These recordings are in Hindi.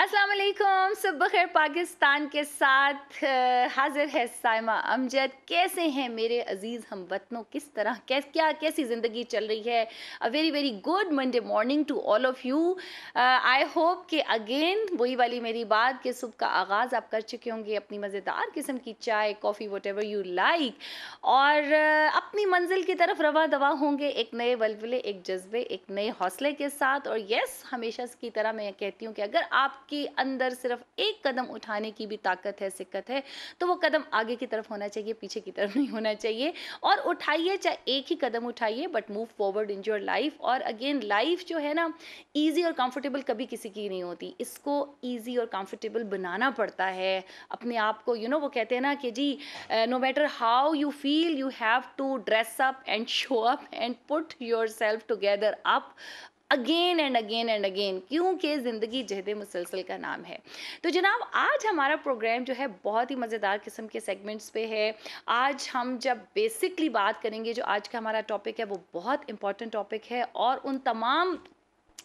असलम सब बखैर पाकिस्तान के साथ हाजिर है साइमा अमजद कैसे हैं मेरे अजीज़ हम वतनों किस तरह कैस क्या कैसी ज़िंदगी चल रही है a very very good Monday morning to all of you I hope कि अगेन वही वाली मेरी बात कि सुबह का आगाज़ आप कर चुके होंगे अपनी मज़ेदार किस्म की चाय coffee whatever you like और अपनी मंजिल की तरफ रवा दवा होंगे एक नए वलवले एक जज्बे एक नए हौसले के साथ और येस हमेशा की तरह मैं कहती हूँ कि अगर आप आपके अंदर सिर्फ एक कदम उठाने की भी ताकत है सिक्कत है तो वो कदम आगे की तरफ होना चाहिए पीछे की तरफ नहीं होना चाहिए और उठाइए चाहे एक ही कदम उठाइए but move forward in your life और अगेन लाइफ जो है ना ईजी और कंफर्टेबल कभी किसी की नहीं होती इसको ईजी और कंफर्टेबल बनाना पड़ता है अपने आप को यू you नो know, वो कहते हैं ना कि जी no matter how you feel you have to dress up and show up and put yourself together up again and again and again क्योंकि ज़िंदगी जहद मुसलसल का नाम है तो जनाब आज हमारा प्रोग्राम जो है बहुत ही मज़ेदार किस्म के सेगमेंट्स पे है आज हम जब बेसिकली बात करेंगे जो आज का हमारा टॉपिक है वो बहुत इंपॉर्टेंट टॉपिक है और उन तमाम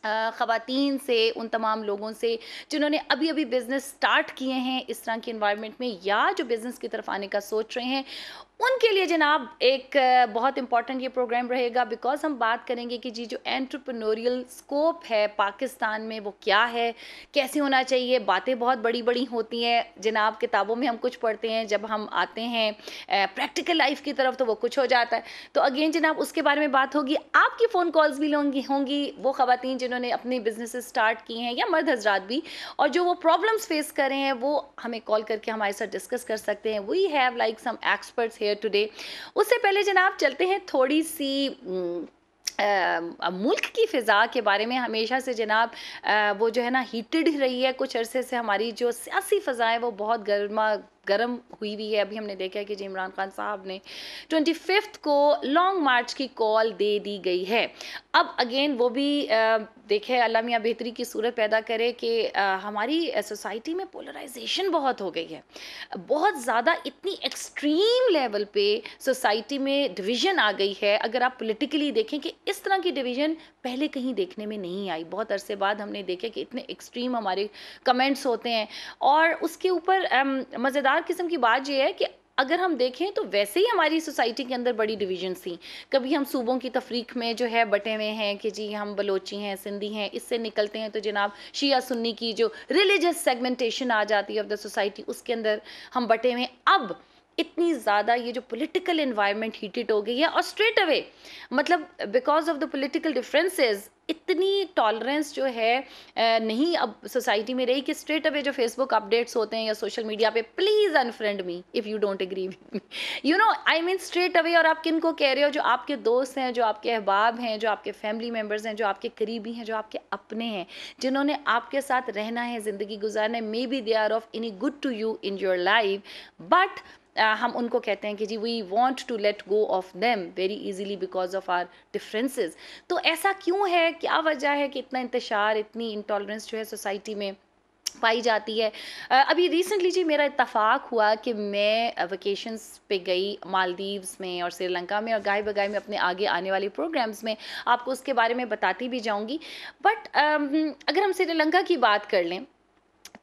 ख़वान से उन तमाम लोगों से जिन्होंने अभी अभी बिज़नेस स्टार्ट किए हैं इस तरह के इन्वायरमेंट में या जो बिज़नेस की तरफ आने का सोच रहे हैं उनके लिए जनाब एक बहुत इम्पॉर्टेंट ये प्रोग्राम रहेगा बिकॉज हम बात करेंगे कि जी जो एंट्रप्रनोरियल स्कोप है पाकिस्तान में वो क्या है कैसे होना चाहिए बातें बहुत बड़ी बड़ी होती हैं जनाब किताबों में हम कुछ पढ़ते हैं जब हम आते हैं प्रैक्टिकल लाइफ की तरफ तो वो कुछ हो जाता है तो अगेन जनाब उसके बारे में बात होगी आपकी फ़ोन कॉल्स भी होंगी होंगी वो खातन जिन्होंने अपनी बिजनेस स्टार्ट किए हैं या मर्द हजरात भी और जो वो प्रॉब्लम्स फेस करें हैं वो हमें कॉल करके हमारे साथ डिस्कस कर सकते हैं we have like some experts here today उससे पहले जनाब चलते हैं थोड़ी सी आ, मुल्क की फ़िज़ा के बारे में हमेशा से जनाब आ, वो जो है ना हीटेड रही है कुछ अरसे से हमारी जो सियासी फ़िज़ा है वो बहुत गर्मा गर्म हुई हुई है अभी हमने देखा है कि जी इमरान खान साहब ने ट्वेंटी फिफ्थ को लॉन्ग मार्च की कॉल दे दी गई है अब अगेन वो भी देखें अल्लाह मियाँ बेहतरी की सूरत पैदा करे कि हमारी सोसाइटी में पोलराइजेशन बहुत हो गई है बहुत ज़्यादा इतनी एक्सट्रीम लेवल पे सोसाइटी में डिवीज़न आ गई है अगर आप पोलिटिकली देखें कि इस तरह की डिवीज़न पहले कहीं देखने में नहीं आई बहुत अरसे बाद हमने देखा कि इतने एक्सट्रीम हमारे कमेंट्स होते हैं और उसके ऊपर मज़ेदार मज़ेदार किस्म की बात यह है कि अगर हम देखें तो वैसे ही हमारी सोसाइटी के अंदर बड़ी डिवीजन थी कभी हम सूबों की तफरीक में जो है बटे हुए हैं कि जी हम बलोची हैं सिंधी हैं इससे निकलते हैं तो जनाब शिया सुन्नी की जो रिलीजियस सेगमेंटेशन आ जाती है ऑफ द सोसाइटी उसके अंदर हम बटे हुए अब इतनी ज़्यादा ये जो पॉलिटिकल इन्वायरमेंट हीटेड हो गई है और स्ट्रेट अवे मतलब because of the political differences इतनी टॉलरेंस जो है नहीं अब सोसाइटी में रही कि स्ट्रेट अवे जो फेसबुक अपडेट्स होते हैं या सोशल मीडिया पे please unfriend me if you don't agree me you know I mean straight away और आप किन को कह रहे हो जो आपके दोस्त हैं जो आपके अहबाब हैं जो आपके फैमिली मेम्बर्स हैं जो आपके करीबी हैं जो आपके अपने हैं जिन्होंने आपके साथ रहना है ज़िंदगी गुजारना है maybe they are of any good to you in your life but हम उनको कहते हैं कि जी we want to let go of them very easily because of our differences तो ऐसा क्यों है क्या वजह है कि इतना इंतशार इतनी इंटॉलरेंस जो है सोसाइटी में पाई जाती है uh, अभी रिसेंटली जी मेरा इतफ़ाक़ हुआ कि मैं वेकेशंस पे गई मालदीव्स में और श्रीलंका में और गाय गाय में अपने आगे आने वाले प्रोग्राम्स में आपको उसके बारे में बताती भी जाऊंगी बट um, अगर हम श्रीलंका की बात कर लें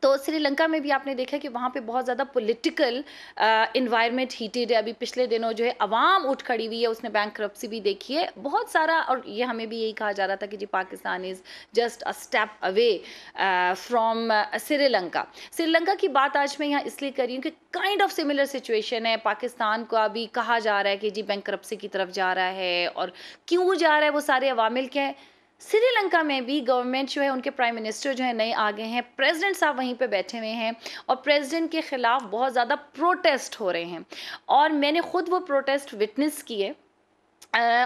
तो श्रीलंका में भी आपने देखा कि वहाँ पे बहुत ज़्यादा पॉलिटिकल इन्वायरमेंट हीटेड है अभी पिछले दिनों जो है आवाम उठ खड़ी हुई है उसने बैंक करप्सी भी देखी है बहुत सारा और ये हमें भी यही कहा जा रहा था कि जी Pakistan is just a step away from Sri Lanka Sri Lanka की बात आज मैं यहाँ इसलिए कर रही हूँ कि काइंड ऑफ सिमिलर सिचुएशन है पाकिस्तान को अभी कहा जा रहा है कि जी बैंक करप्सी की तरफ जा रहा है और क्यों जा रहा है वो सारे अवामिल क्या है श्रीलंका में भी गवर्नमेंट जो है उनके प्राइम मिनिस्टर जो है नए आ गए हैं प्रेसिडेंट साहब वहीं पे बैठे हुए हैं और प्रेसिडेंट के ख़िलाफ़ बहुत ज़्यादा प्रोटेस्ट हो रहे हैं और मैंने ख़ुद वो प्रोटेस्ट विटनेस किए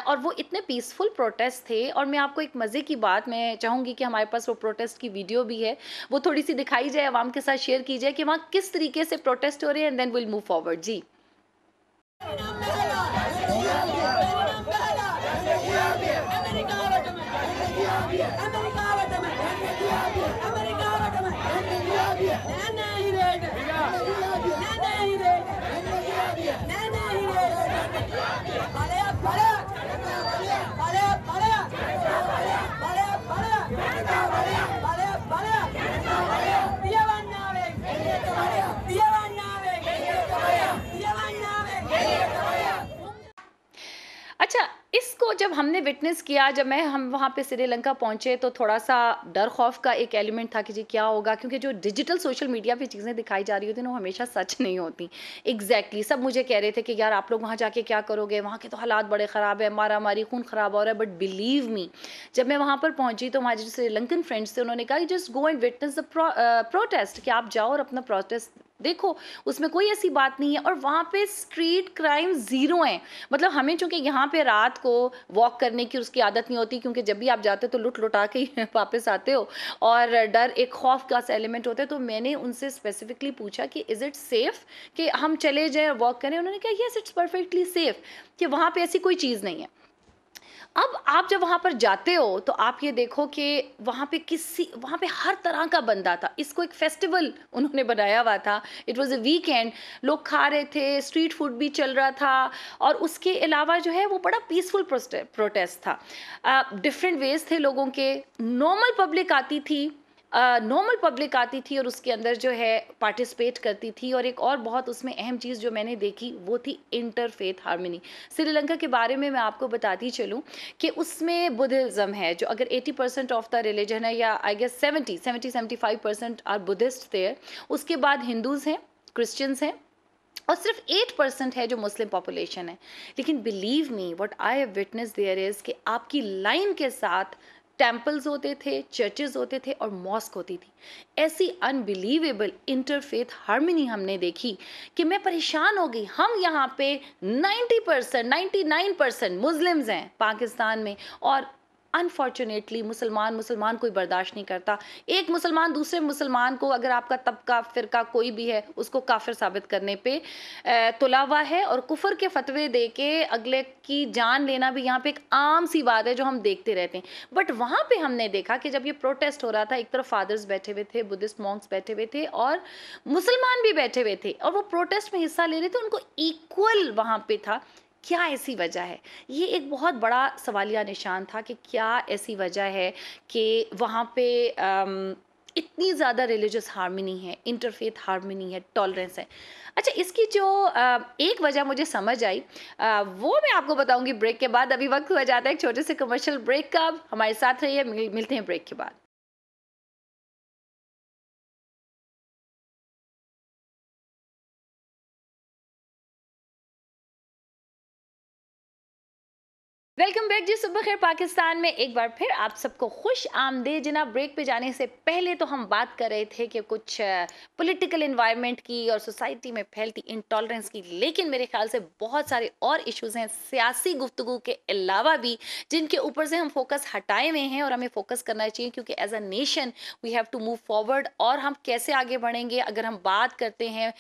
और वो इतने पीसफुल प्रोटेस्ट थे और मैं आपको एक मज़े की बात मैं चाहूँगी कि हमारे पास वो प्रोटेस्ट की वीडियो भी है वो थोड़ी सी दिखाई जाए आवाम के साथ शेयर की जाए कि वहाँ किस तरीके से प्रोटेस्ट हो रहे हैं and then will move forward जी ඇමරිකාවටම ඇමරිකාවටම නැනහිරේට නැනහිරේට නැනහිරේට බලයක් බලයක් බලයක් බලයක් බලයක් බලයක් බලයක් බලයක් පියවන්නාවේ පියවන්නාවේ පියවන්නාවේ अच्छा उसको तो जब हमने विटनेस किया जब मैं हम वहाँ पे श्रीलंका पहुँचे तो थोड़ा सा डर खौफ का एक एलिमेंट था कि जी क्या होगा क्योंकि जो डिजिटल सोशल मीडिया पे चीज़ें दिखाई जा रही होती हैं वो हमेशा सच नहीं होती एग्जैक्टली exactly, सब मुझे कह रहे थे कि यार आप लोग वहाँ जाके क्या करोगे वहाँ के तो हालात बड़े ख़राब है मारा मारी खून ख़राब हो रहा है बट बिलीव मी जब मैं वहाँ पर पहुँची तो हमारे जो श्रीलंकन फ्रेंड्स थे उन्होंने कहा कि just go and witness the protest कि आप जाओ और अपना प्रोटेस्ट देखो उसमें कोई ऐसी बात नहीं है और वहाँ पे स्ट्रीट क्राइम ज़ीरो हैं मतलब हमें चूंकि यहाँ पे रात को वॉक करने की उसकी आदत नहीं होती क्योंकि जब भी आप जाते हो तो लुट लुटा के ही वापस आते हो और डर एक खौफ का एलिमेंट होता है तो मैंने उनसे स्पेसिफिकली पूछा कि इज़ इट सेफ़ कि हम चले जाएँ वॉक करें उन्होंने कहा यस इट्स परफेक्टली सेफ़ कि वहाँ पर ऐसी कोई चीज़ नहीं है अब आप जब वहाँ पर जाते हो तो आप ये देखो कि वहाँ पे किसी वहाँ पे हर तरह का बंदा था इसको एक फेस्टिवल उन्होंने बनाया हुआ था इट वॉज अ वीकेंड लोग खा रहे थे स्ट्रीट फूड भी चल रहा था और उसके अलावा जो है वो बड़ा पीसफुल प्रोटेस्ट था डिफरेंट uh, वेज थे लोगों के नॉर्मल पब्लिक आती थी नॉर्मल पब्लिक आती थी और उसके अंदर जो है पार्टिसिपेट करती थी और एक और बहुत उसमें अहम चीज़ जो मैंने देखी वो थी इंटरफेथ हारमोनी श्रीलंका के बारे में मैं आपको बताती चलूँ कि उसमें बुद्धिज़म है जो अगर eighty percent of the religion है या I guess seventy seventy seventy five percent are Buddhist थे उसके बाद हिंदूज़ हैं क्रिश्चियंस हैं और सिर्फ एट परसेंट है जो मुस्लिम पॉपुलेशन है लेकिन believe me what I have witness there is कि आपकी लाइन के साथ टेम्पल्स होते थे चर्चेज होते थे और मॉस्क होती थी ऐसी अनबिलीवेबल इंटरफेथ हारमनी हमने देखी कि मैं परेशान हो गई हम यहाँ पे 90 percent ninety nine percent Muslims हैं पाकिस्तान में और अनफॉर्चुनेटली मुसलमान मुसलमान कोई बर्दाश्त नहीं करता एक मुसलमान दूसरे मुसलमान को अगर आपका तबका फ़िरका कोई भी है उसको काफिर साबित करने पे तुलावा है और कुफर के फतवे दे के अगले की जान लेना भी यहाँ पे एक आम सी बात है जो हम देखते रहते हैं बट वहाँ पे हमने देखा कि जब ये प्रोटेस्ट हो रहा था एक तरफ फादर्स बैठे हुए थे बुद्धिस्ट मॉन्क्स बैठे हुए थे और मुसलमान भी बैठे हुए थे और वो प्रोटेस्ट में हिस्सा ले रहे थे उनको इक्वल वहाँ पे था क्या ऐसी वजह है ये एक बहुत बड़ा सवालिया निशान था कि क्या ऐसी वजह है कि वहाँ पे आम, इतनी ज़्यादा रिलीजियस हारमनी है इंटरफेथ हारमनी है टॉलरेंस है अच्छा इसकी जो एक वजह मुझे समझ आई वो मैं आपको बताऊंगी ब्रेक के बाद अभी वक्त हुआ जाता है एक छोटे से कमर्शियल ब्रेक का हमारे साथ रहिए मिलते हैं ब्रेक के बाद वेलकम बैक जी सुबह खैर पाकिस्तान में एक बार फिर आप सबको खुश आमदे जिना ब्रेक पे जाने से पहले तो हम बात कर रहे थे कि कुछ पॉलिटिकल इन्वायरमेंट की और सोसाइटी में फैलती इंटॉलरेंस की लेकिन मेरे ख्याल से बहुत सारे और इश्यूज हैं सियासी गुफ्तु के अलावा भी जिनके ऊपर से हम फोकस हटाए हुए हैं और हमें फोकस करना चाहिए क्योंकि as a nation we have to move forward और हम कैसे आगे बढ़ेंगे अगर हम बात करते हैं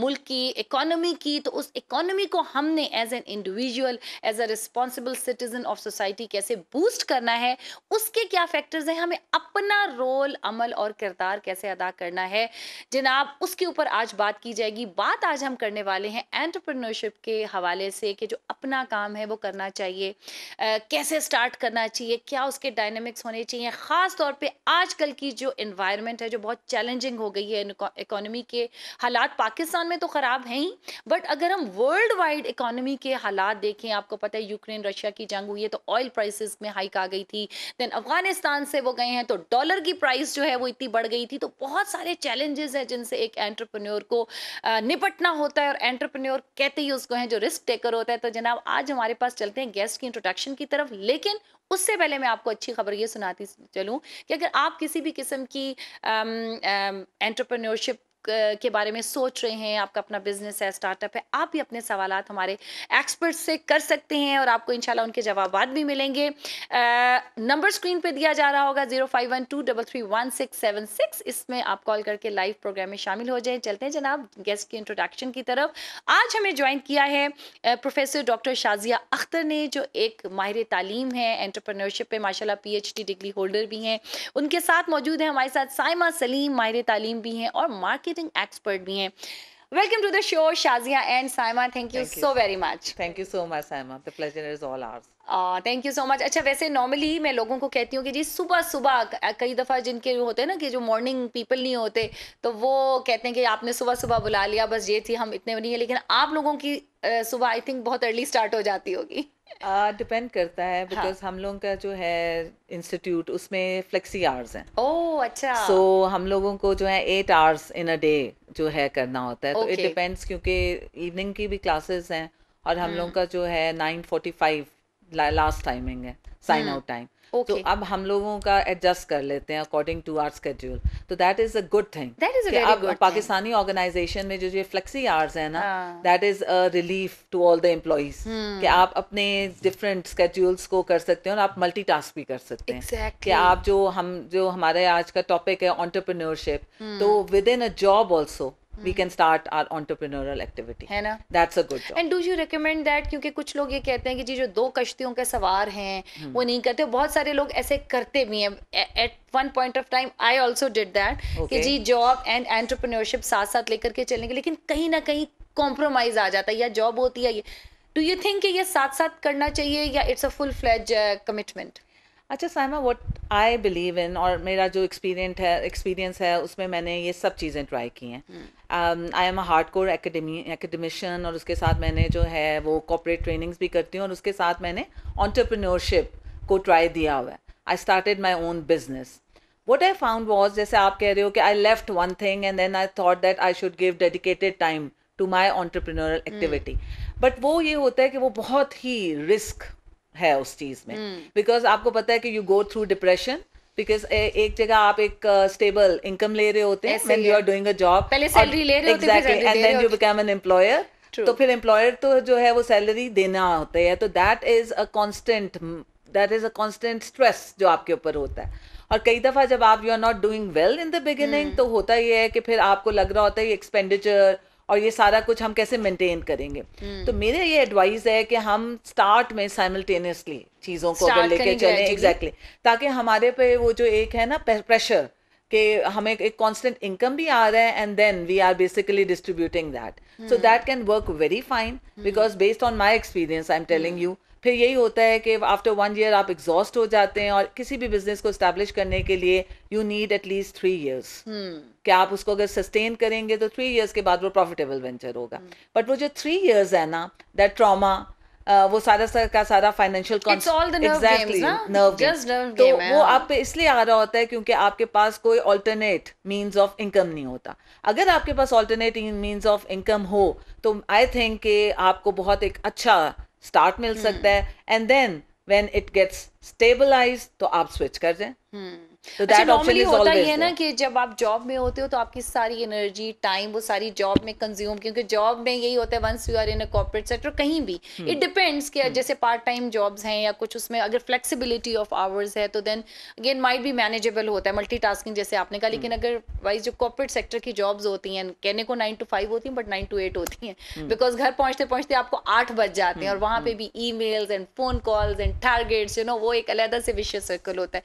मुल्क की इकानमी की तो उस इकोनॉमी को हमने as an individual as a responsible city citizen of society कैसे बूस्ट करना है उसके क्या फैक्टर्स हैं हमें अपना रोल अमल और किरदार कैसे अदा करना है जनाब उसके ऊपर आज बात की जाएगी बात आज हम करने वाले हैं एंटरप्रेन्योरशिप के हवाले से कि जो अपना काम है वो करना चाहिए आ, कैसे स्टार्ट करना चाहिए क्या उसके डायनेमिक्स होने चाहिए ख़ास तौर पर आजकल की जो इन्वायरमेंट है जो बहुत चैलेंजिंग हो गई है इकोनॉमी के हालात पाकिस्तान में तो ख़राब हैं ही बट अगर हम वर्ल्ड वाइड इकोनॉमी के हालात देखें आपको पता है यूक्रेन रशिया की जंग हुई है तो ऑयल प्राइसेस में हाइक आ गई थी देन अफगानिस्तान से वो गए हैं तो डॉलर की प्राइस जो है वो इतनी बढ़ गई थी तो बहुत सारे चैलेंजेस हैं जिनसे एक एंटरप्रेन्योर को निपटना होता है और एंटरप्रेन्योर कहते ही उसको हैं जो रिस्क टेकर होता है तो जनाब आज हमारे पास चलते हैं गेस्ट की इंट्रोडक्शन की तरफ लेकिन उससे पहले मैं आपको अच्छी खबर ये सुनाती चलूँ कि अगर आप किसी भी किस्म की एंटरप्रेन्योरशिप के बारे में सोच रहे हैं आपका अपना बिजनेस है स्टार्टअप है आप भी अपने सवाल हमारे एक्सपर्ट से कर सकते हैं और आपको इंशाल्लाह उनके जवाब भी मिलेंगे नंबर स्क्रीन पे दिया जा रहा होगा zero five one two double three one six seven six इसमें आप कॉल करके लाइव प्रोग्राम में शामिल हो जाए चलते हैं जनाब गेस्ट की इंट्रोडक्शन की तरफ आज हमें ज्वाइन किया है प्रोफेसर डॉक्टर शाजिया अख्तर ने जो एक माहिर तालीम है एंटरप्रेन्योरशिप पे माशाल्लाह पीएचडी डिग्री होल्डर भी हैं उनके साथ मौजूद है हमारे साथ साइमा सलीम माहिर तालीम भी हैं और मार्केट मार्केटिंग एक्सपर्ट भी हैं welcome to the show Shazia and Saima thank you so very much thank you so much Saima the pleasure is all ours thank you so much अच्छा वैसे नॉर्मली मैं लोगों को कहती हूँ कि जी सुबह सुबह कई दफ़ा जिनके होते हैं ना कि जो मॉर्निंग पीपल नहीं होते तो वो कहते हैं कि आपने सुबह सुबह बुला लिया बस ये थी हम इतने नहीं है लेकिन आप लोगों की सुबह आई थिंक बहुत अर्ली स्टार्ट हो जाती होगी डिपेंड uh, करता है बिकॉज हाँ. हम लोगों का जो है इंस्टीट्यूट उसमें फ्लेक्सी आवर्स हैं ओह oh, अच्छा सो so, हम लोगों को जो है eight hours in a day जो है करना होता है तो इट डिपेंड्स क्योंकि इवनिंग की भी क्लासेस हैं और हम hmm. लोगों का जो है nine forty five last timing है साइन आउट टाइम तो okay. तो अब हम लोगों का एडजस्ट कर लेते हैं अकॉर्डिंग टू आर स्केड्यूल तो that is a good thing that is अब पाकिस्तानी ऑर्गेनाइजेशन में जो ये फ्लेक्सी आवर्स है ना that is a relief to all the employees कि आप अपने डिफरेंट स्केड्यूल्स को कर सकते हैं और आप मल्टी भी कर सकते हैं exactly. कि आप जो हम जो हमारे आज का टॉपिक है ऑन्टरप्रनोरशिप hmm. तो within a job also we can start our entrepreneurial activity है ना that's a good job and do you recommend that क्योंकि कुछ लोग ये कहते हैं कि जी जो दो कश्तियों के सवार हैं hmm. वो नहीं करते बहुत सारे लोग ऐसे करते भी हैं at one point of time I also did that कि जी जॉब एंड एंटरप्रेन्योरशिप साथ साथ लेकर के चलने के लेकिन कहीं ना कहीं कॉम्प्रोमाइज आ जाता है या जॉब होती है ये डू यू थिंक कि ये साथ साथ करना चाहिए या it's a full fledged commitment अच्छा Saima what I believe in और मेरा जो एक्सपीरियंस है एक्सपीरियंस है उसमें मैंने ये सब चीज़ें ट्राई की हैं hmm. I am a hard core academician और उसके साथ मैंने जो है वो कॉपरेट ट्रेनिंग्स भी करती हूँ और उसके साथ मैंने ऑन्टरप्रनोरशिप को ट्राई दिया हुआ है I started my own business what I found was जैसे आप कह रहे हो कि I left one thing and then I thought that I should give dedicated time to my entrepreneurial activity but वो ये होता है कि वो बहुत ही रिस्क है उस चीज़ में बिकॉज hmm. आपको पता है कि you go through depression because एक जगह आप एक स्टेबल uh, इनकम ले रहे होते हैं when you are doing a job पहले सैलरी ले रहे होते हैं and then you become an employer तो फिर एम्प्लॉयर तो जो है वो सैलरी देना होता है तो that is a constant that is a constant stress जो आपके ऊपर होता है और कई दफा जब आप you are not doing well in the beginning तो होता ये है कि फिर आपको लग रहा होता है एक्सपेंडिचर और ये सारा कुछ हम कैसे मेंटेन करेंगे हम्म। तो मेरे ये एडवाइस है कि हम स्टार्ट में साइमल्टेनियसली चीज़ों को अगर लेके चले एग्जैक्टली ताकि हमारे पे वो जो एक है ना प्रेशर कि हमें एक कांस्टेंट इनकम भी आ रहा है and then we are basically distributing that so that can work very fine because based on my experience I am telling you फिर यही होता है कि आफ्टर वन ईयर आप एग्जॉस्ट हो जाते हैं और किसी भी बिजनेस को स्टैब्लिश करने के लिए you need at least three years कि आप उसको अगर सस्टेन करेंगे तो थ्री इयर्स के बाद वो प्रॉफिटेबल वेंचर होगा बट hmm. वो जो थ्री इयर्स है ना दैट ट्रॉमा वो सारा सर का सारा फाइनेंशियल तो वो हाँ। आप पे इसलिए आ रहा होता है क्योंकि आपके पास कोई ऑल्टरनेट मींस ऑफ इनकम नहीं होता अगर आपके पास ऑल्टरनेट मींस ऑफ इनकम हो तो आई थिंक कि आपको बहुत एक अच्छा स्टार्ट मिल सकता hmm. है and then when it gets stabilize तो आप स्विच कर दें hmm. तो अच्छा ऑप्शन इज होता ये ना कि जब आप जॉब में होते हो तो आपकी सारी एनर्जी टाइम वो सारी जॉब में कंज्यूम क्योंकि जॉब में यही होता है once you are in a corporate sector कहीं भी इट हम्म। डिपेंड्स कि हम्म। जैसे पार्ट टाइम जॉब्स हैं या कुछ उसमें अगर फ्लेक्सिबिलिटी ऑफ आवर्स है तो देन अगेन माइट भी मैनेजेबल होता है मल्टी जैसे आपने कहा लेकिन हम्म। अगर वाइज जो कॉर्पोरेट सेक्टर की जॉब्स होती हैं कहने को नाइन टू फाइव होती हैं बट नाइन टू एट होती हैं बिकॉज घर पहुंचते पहुंचते आपको आठ बज जाते हैं और वहां पे भी emails and phone calls and targets you know वो एक अलहदा से विशेष सर्कल होता है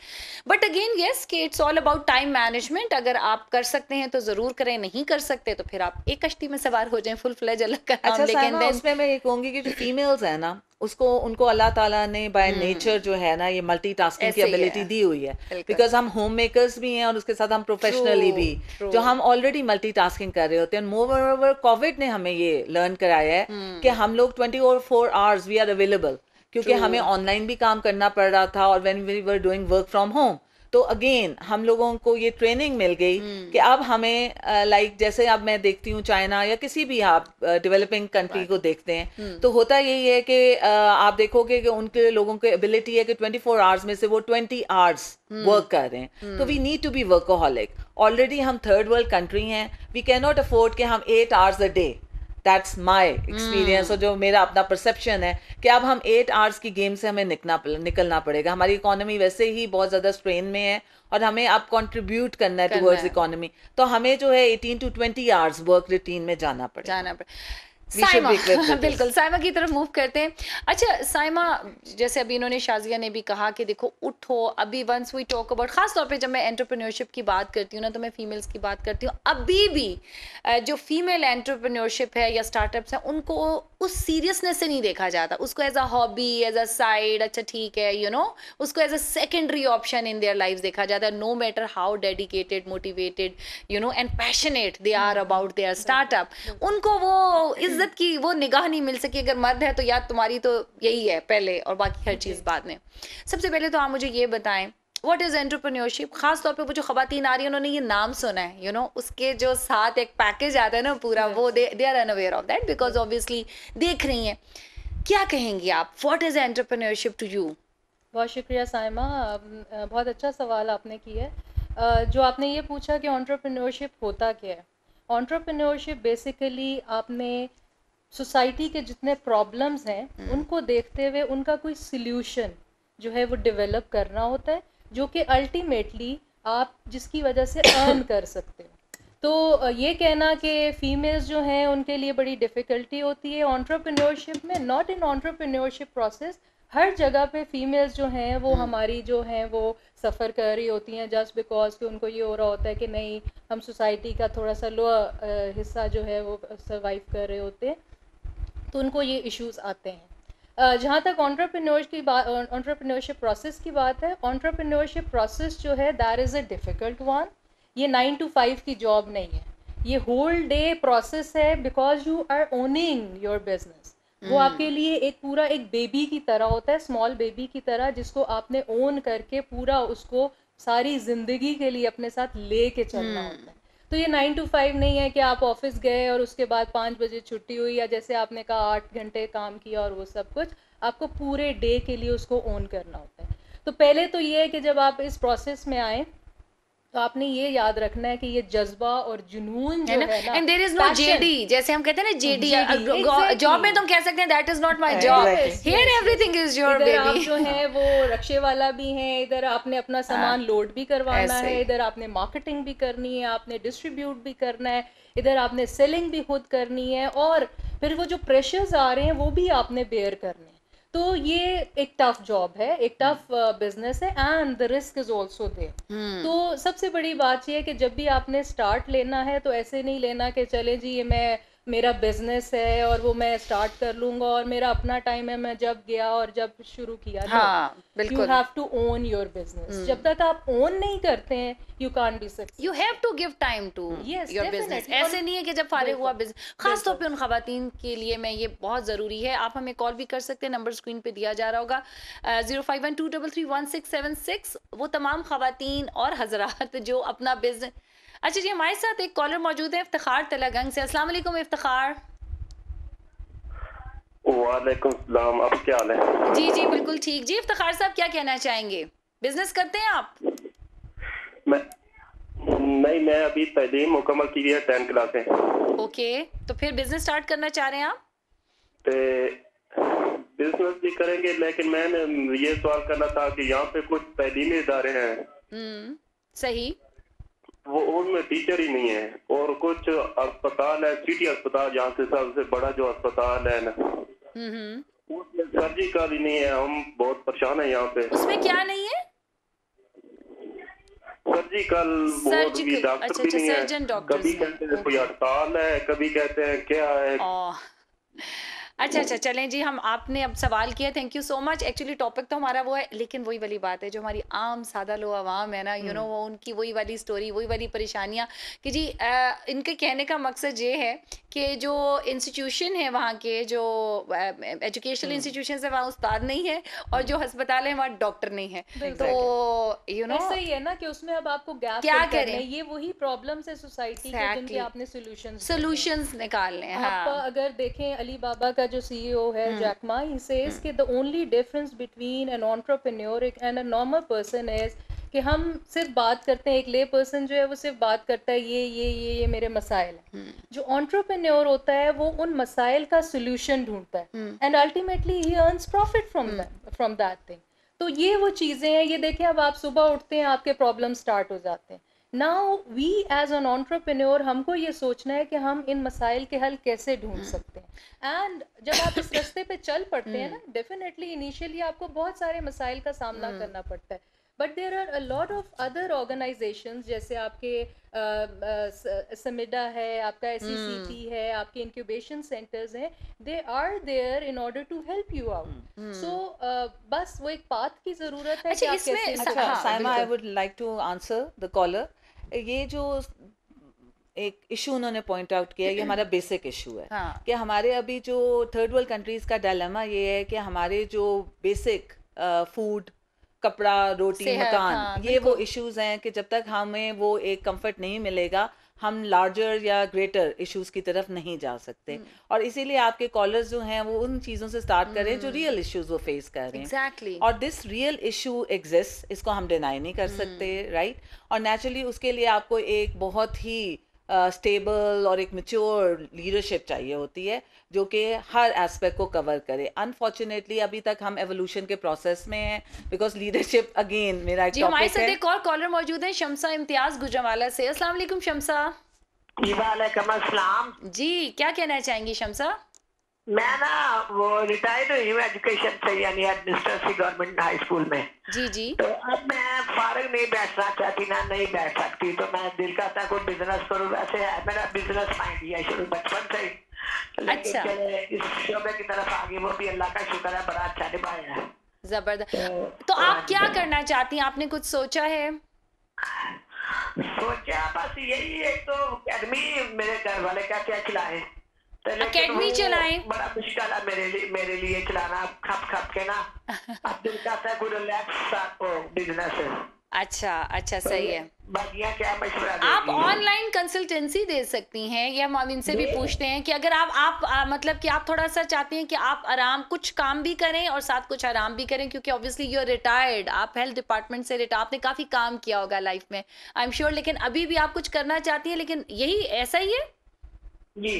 बट अगेन ये यस कि it's all about time management अगर आप कर सकते हैं तो जरूर करें नहीं कर सकते तो फिर आप एक कश्ती में सवार हो जाए फुल फ्लेज अलग कर अच्छा लेकिन then... उसमें मैं ये कहूंगी कि जो फीमेल्स है ना उसको उनको अल्लाह ताला ने बाय नेचर हम्म। जो है ना ये मल्टी टास्किंग की एबिलिटी दी हुई है बिकॉज हम होम मेकर्स भी हैं और उसके साथ हम प्रोफेशनली भी true. जो हम ऑलरेडी मल्टी टास्किंग कर रहे होते हैं मोर ओवर कोविड ने हमें ये लर्न कराया है hmm. कि हम लोग ट्वेंटी और four hours we are available क्योंकि हमें ऑनलाइन भी काम करना पड़ रहा था और when we were doing work from home तो अगेन हम लोगों को ये ट्रेनिंग मिल गई हम्म। कि अब हमें लाइक जैसे अब मैं देखती हूँ चाइना या किसी भी आप डेवलपिंग कंट्री को देखते हैं हम्म। तो होता यही है कि आप देखोगे कि उनके लोगों की एबिलिटी है कि 24 फोर आवर्स में से वो 20 आवर्स वर्क कर रहे हैं तो we need to be workaholic already हम थर्ड वर्ल्ड कंट्री हैं वी कैन नॉट अफोर्ड कि हम eight hours a day that's my experience और जो मेरा अपना परसेप्शन है कि अब हम एट आवर्स की गेम से हमें निकना निकलना पड़ेगा हमारी इकोनॉमी वैसे ही बहुत ज़्यादा स्ट्रेन में है और हमें अब कंट्रीब्यूट करना है टूवर्ड्स इकोनॉमी तो हमें जो है eighteen to twenty hours work routine में जाना पड़ेगा जाना बिल्कुल साइमा की तरफ मूव करते हैं अच्छा साइमा जैसे अभी इन्होंने शाजिया ने भी कहा कि देखो उठो अभी वंस वी टॉक अबाउट खास तौर पे जब मैं एंटरप्रेन्योरशिप की बात करती हूँ ना तो मैं फीमेल्स की बात करती हूँ अभी भी जो फीमेल एंटरप्रेन्योरशिप है या स्टार्टअप्स हैं उनको उस सीरियसनेस से नहीं देखा जाता उसको as a hobby as a side अच्छा ठीक है यू you नो know? उसको as a secondary option in their life देखा जाता है no matter how dedicated motivated you know and passionate they are about their startup उनको वो इस इज्जत की वो निगाह नहीं मिल सकी अगर मर्द है तो याद तुम्हारी तो यही है पहले और बाकी हर चीज़ बाद में सबसे पहले तो आप मुझे ये बताएं वट इज़ एंटरप्रेन्योरशिप खास तौर पर वो जो खातन आ रही है उन्होंने ये नाम सुना है यू you नो know, उसके जो साथ एक पैकेज आता है ना पूरा yes. वो they are aware of that because obviously देख रही हैं क्या कहेंगी आप what is entrepreneurship to you बहुत शुक्रिया साइमा बहुत अच्छा सवाल आपने किया है जो आपने ये पूछा कि ऑन्टरप्रेन्योरशिप होता क्या है ऑन्टरप्रेन्योरशिप बेसिकली आपने सोसाइटी के जितने प्रॉब्लम्स हैं हम्म। उनको देखते हुए उनका कोई सल्यूशन जो है वो डेवलप करना होता है जो कि अल्टीमेटली आप जिसकी वजह से अर्न कर सकते हो तो ये कहना कि फीमेल्स जो हैं उनके लिए बड़ी डिफ़िकल्टी होती है ऑन्ट्रप्रनोरशिप में नॉट इन ऑन्ट्रप्रनोरशिप प्रोसेस हर जगह पे फीमेल्स जो हैं वो हम्म। हमारी जो हैं वो सफ़र कर रही होती हैं जस्ट बिकॉज कि उनको ये हो रहा होता है कि नहीं हम सोसाइटी का थोड़ा सा लोअ हिस्सा जो है वो सर्वाइव कर रहे होते हैं तो उनको ये इश्यूज आते हैं जहाँ तक ऑन्टरप्रिनोर की बात ऑन्टरप्रिनोरशिप प्रोसेस की बात है ऑन्टरप्रिनोरशिप प्रोसेस जो है there is a difficult one ये नाइन टू फाइव की जॉब नहीं है ये होल डे प्रोसेस है because you are owning your business वो hmm. आपके लिए एक पूरा एक बेबी की तरह होता है स्मॉल बेबी की तरह जिसको आपने ओन करके पूरा उसको सारी जिंदगी के लिए अपने साथ ले के चलना hmm. होता है तो ये नाइन टू फाइव नहीं है कि आप ऑफिस गए और उसके बाद पाँच बजे छुट्टी हुई या जैसे आपने कहा आठ घंटे काम किया और वो सब कुछ आपको पूरे डे के लिए उसको ऑन करना होता है तो पहले तो ये है कि जब आप इस प्रोसेस में आएँ तो आपने ये याद रखना है कि ये जज्बा और जुनून जो है ना एंड देर इज नो जेडी जैसे हम कहते हैं ना जेडी जॉब में तुम तो कह सकते हैं that is not my job here everything is your baby आप जो है वो रक्षे वाला भी है इधर आपने अपना सामान लोड ah, भी करवाना है इधर आपने मार्केटिंग भी करनी है आपने डिस्ट्रीब्यूट भी करना है इधर आपने सेलिंग भी खुद करनी है और फिर वो जो प्रेशर्स आ रहे हैं वो भी आपने बेयर करना है तो ये एक टफ जॉब है एक टफ बिजनेस uh, है and the risk is also there तो सबसे बड़ी बात यह है कि जब भी आपने स्टार्ट लेना है तो ऐसे नहीं लेना कि चले जी ये मैं मेरा बिजनेस है और वो मैं स्टार्ट कर लूंगा और मेरा अपना टाइम है मैं जब गया और जब शुरू किया you have to own your business जब तक आप ओन नहीं करते हैं you can be success you have to give time to your business ऐसे नहीं है कि जब फारे हुआ बिजनेस खास तौर पर उन खातन के लिए मैं ये बहुत ज़रूरी है आप हमें कॉल भी कर सकते हैं नंबर स्क्रीन पे दिया जा रहा होगा zero five one two double three one six seven six वो तमाम खातन और हजरात जो अपना बिजनेस अच्छा जी हमारे साथ एक कॉलर मौजूद है इफ्तार तलागंग से असला इफ्तार वालेकुम सलाम आप क्या हाल है जी जी बिल्कुल ठीक जी इफ्तार साहब क्या कहना चाहेंगे बिजनेस करते हैं आप मैं नहीं मैं अभी तलीम मुकम्मल की है टेन है ओके तो फिर बिजनेस स्टार्ट करना चाह रहे हैं आप बिजनेस भी करेंगे लेकिन मैंने ये सवाल करना था कि यहाँ पे कुछ तलीमी इदारे हैं हम्म, सही वो उनमें टीचर ही नहीं है और कुछ अस्पताल है सिटी अस्पताल यहाँ से सबसे बड़ा जो अस्पताल है ना हम्म, हम्म। उसमें का ही नहीं है हम बहुत परेशान है यहाँ पे उसमें क्या नहीं है सर्जिकल सर्जिकल डॉक्टर अच्छा, भी अच्छा, नहीं है कभी कहते हैं कोई हड़ताल है कभी कहते हैं क्या है अच्छा अच्छा चलें जी हम आपने अब सवाल किया thank you so much actually topic तो हमारा वो है लेकिन वही वाली बात है जो हमारी आम सादा लो आवाम है ना यू नो हम्म। वो उनकी वही वाली स्टोरी वही वाली परेशानियाँ कि जी आ, इनके कहने का मकसद ये है कि जो इंस्टीट्यूशन है वहाँ के जो एजुकेशनल इंस्टीट्यूशन हम्म। है वहाँ उस्ताद नहीं है और जो अस्पताल है वहाँ डॉक्टर नहीं है तो यू नो सही है ना कि उसमें अब आपको कह क्या करें ये वही प्रॉब्लम है सोसाइटी के आपने सॉल्यूशंस हैं हाँ। अगर देखें अली बाबा का जो CEO है Jack Ma he says says hmm. कि the only difference between an entrepreneur and a normal person is कि हम सिर्फ बात करते हैं एक ले पर्सन जो है वो सिर्फ बात करता है ये ये ये ये मेरे मसाइल हैं hmm. जो ऑन्टरप्रेन्योर होता है वो उन मसाइल का सोल्यूशन ढूंढता है and ultimately he earns profit from from that thing तो ये वो चीज़ें हैं ये देखें अब आप सुबह उठते हैं आपके प्रॉब्लम स्टार्ट हो जाते हैं now we as an entrepreneur हमको ये सोचना है कि हम इन मसाइल के हल कैसे ढूंढ हम्म। सकते हैं एंड जब आप इस रस्ते पे चल पड़ते हैं ना डेफिनेटली हम्म। इनिशियली आपको बहुत सारे मसाइल का सामना हम्म। करना पड़ता है but there are a lot of other organisation जैसे आपके समिडा है आपका एस सी टी है आपके इंक्यूबेशन सेंटर्स हैं they are there in order to help you out so बस वो एक पाथ की जरूरत है अच्छा, इसमें Saima I would like to caller ये जो एक इशू उन्होंने पॉइंट आउट किया ये हमारा बेसिक इशू है हाँ. कि हमारे अभी जो थर्ड वर्ल्ड कंट्रीज का डायलमा ये है कि हमारे जो बेसिक फूड कपड़ा रोटी मकान हाँ, ये वो इश्यूज हैं कि जब तक हमें वो एक कंफर्ट नहीं मिलेगा हम लार्जर या ग्रेटर इश्यूज की तरफ नहीं जा सकते hmm. और इसीलिए आपके कॉलर्स जो हैं वो उन चीज़ों से स्टार्ट करें जो रियल hmm. इश्यूज वो फेस कर रहे हैं exactly. और दिस रियल इशू एग्जिस्ट इसको हम डिनाई नहीं कर सकते राइट hmm. right? और नेचुरली उसके लिए आपको एक बहुत ही स्टेबल और एक मेच्योर लीडरशिप चाहिए होती है जो कि हर एस्पेक्ट को कवर करे अनफॉर्चुनेटली अभी तक हम एवोल्यूशन के प्रोसेस में हैं बिकॉज लीडरशिप अगेन मेरा एक जी हमारे साथ एक और कॉलर मौजूद है शमसा इम्तियाज गुजरावाला से असला शमसा जी जी क्या कहना चाहेंगी शमसा मैं ना वो रिटायर्ड हुई हूँ एजुकेशन से यानी एडमिनिस्ट्रेटिव गवर्नमेंट हाई स्कूल में जी जी तो अब मैं फारग नहीं बैठना चाहती ना नहीं बैठ सकती तो मैं दिल था कोई बिजनेस करूँ वैसे है मेरा बिजनेस है शुरू बचपन से अच्छा इस शोबे की तरफ आगे वो भी अल्लाह का शुक्र है बड़ा अच्छा निभाया है जबरदस्त तो, तो आप हाँ क्या करना चाहती हैं आपने कुछ सोचा है सोचा बस यही है तो अदमी मेरे घर वाले क्या क्या खिलाए अकेडमी तो चलाए बड़ा मुश्किल है मेरे लिए मेरे लिए चलाना खप खप के ना अब दिल चाहता है कोई रिलैक्स बिजनेस अच्छा अच्छा तो सही है क्या आप ऑनलाइन कंसल्टेंसी दे सकती हैं या हम इनसे भी पूछते हैं कि अगर आप आप आ, मतलब कि आप थोड़ा सा चाहती हैं कि आप आराम कुछ काम भी करें और साथ कुछ आराम भी करें क्योंकि ऑब्वियसली यू आर रिटायर्ड आप हेल्थ डिपार्टमेंट से रिटायर आपने काफ़ी काम किया होगा लाइफ में आई एम श्योर लेकिन अभी भी आप कुछ करना चाहती हैं लेकिन यही ऐसा ही है जी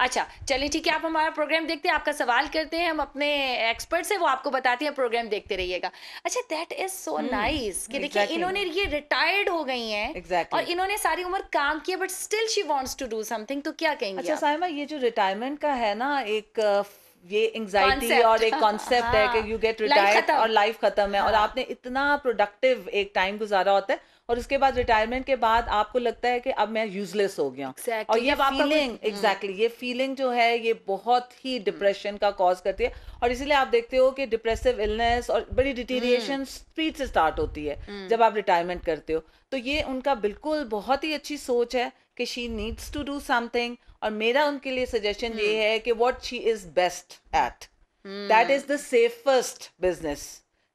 अच्छा चलिए ठीक है आप हमारा प्रोग्राम देखते हैं आपका सवाल करते हैं हम अपने एक्सपर्ट से वो आपको बताती हैं प्रोग्राम देखते रहिएगा अच्छा दैट इज सो नाइस कि देखिए exactly. इन्होंने ये रिटायर्ड हो गई हैं exactly. और इन्होंने सारी उम्र काम किया but still she wants to do something तो क्या कहेंगे अच्छा साइमा ये जो रिटायरमेंट का है ना एक ये एंग्जाइटी और एक कॉन्सेप्ट हाँ, है कि यू गेट रिटायर्ड और लाइफ खत्म है हाँ, और आपने इतना प्रोडक्टिव एक टाइम गुजारा होता है और उसके बाद रिटायरमेंट के बाद आपको लगता है कि अब मैं यूजलेस हो गया exactly, और ये फीलिंग एग्जैक्टली हम्म। exactly, ये फीलिंग जो है ये बहुत ही डिप्रेशन हम्म। का कॉज करती है और इसीलिए आप देखते हो कि डिप्रेसिव इलनेस और बड़ी डिटीरिएशन स्पीड हम्म। से स्टार्ट होती है जब आप रिटायरमेंट करते हो तो ये उनका बिल्कुल बहुत ही अच्छी सोच है कि she needs to do something और मेरा उनके लिए सजेशन ये है कि what she is best at that is the safest business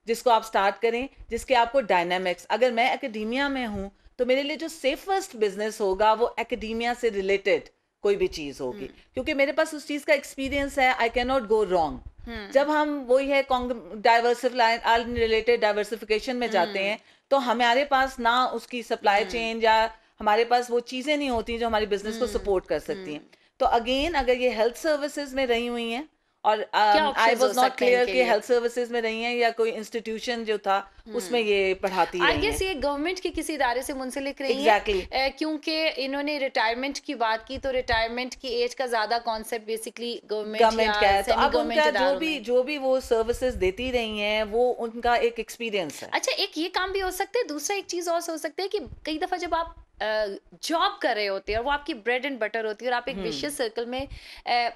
जिसको आप स्टार्ट करें जिसके आपको डायनामिक्स अगर मैं एकेडीमिया में हूँ तो मेरे लिए जो सेफेस्ट बिजनेस होगा वो एकेडीमिया से रिलेटेड कोई भी चीज होगी हम्म। क्योंकि मेरे पास उस चीज का एक्सपीरियंस है I can not go wrong जब हम वही है रिलेटेड डाइवर्सिफिकेशन uh, में जाते हम्म। हैं तो हमारे पास ना उसकी सप्लाई हम्म। चेन या हमारे पास वो चीजें नहीं होती जो हमारे बिजनेस को सपोर्ट कर सकती हैं तो अगेन अगर ये हेल्थ सर्विसेज में रही हुई हैं और आई वॉज नॉट क्लियर कि हेल्थ सर्विसेज में नहीं है या कोई इंस्टीट्यूशन जो था hmm. उसमें ये पढ़ाती है आई गेस ये गवर्नमेंट के किसी इदारे से मुंसलिक रही exactly. है क्योंकि इन्होंने रिटायरमेंट की बात की तो रिटायरमेंट की एज का ज्यादा कॉन्सेप्ट बेसिकली गवर्नमेंट का है तो अब उनका जो भी जो भी वो सर्विसेज देती रही है वो उनका एक एक्सपीरियंस है अच्छा एक ये काम भी हो सकता है दूसरा एक चीज और हो सकता है कि कई दफा जब आप जॉब कर रहे होते हैं और वो आपकी ब्रेड एंड बटर होती है और आप एक विशियस हम्म। सर्कल में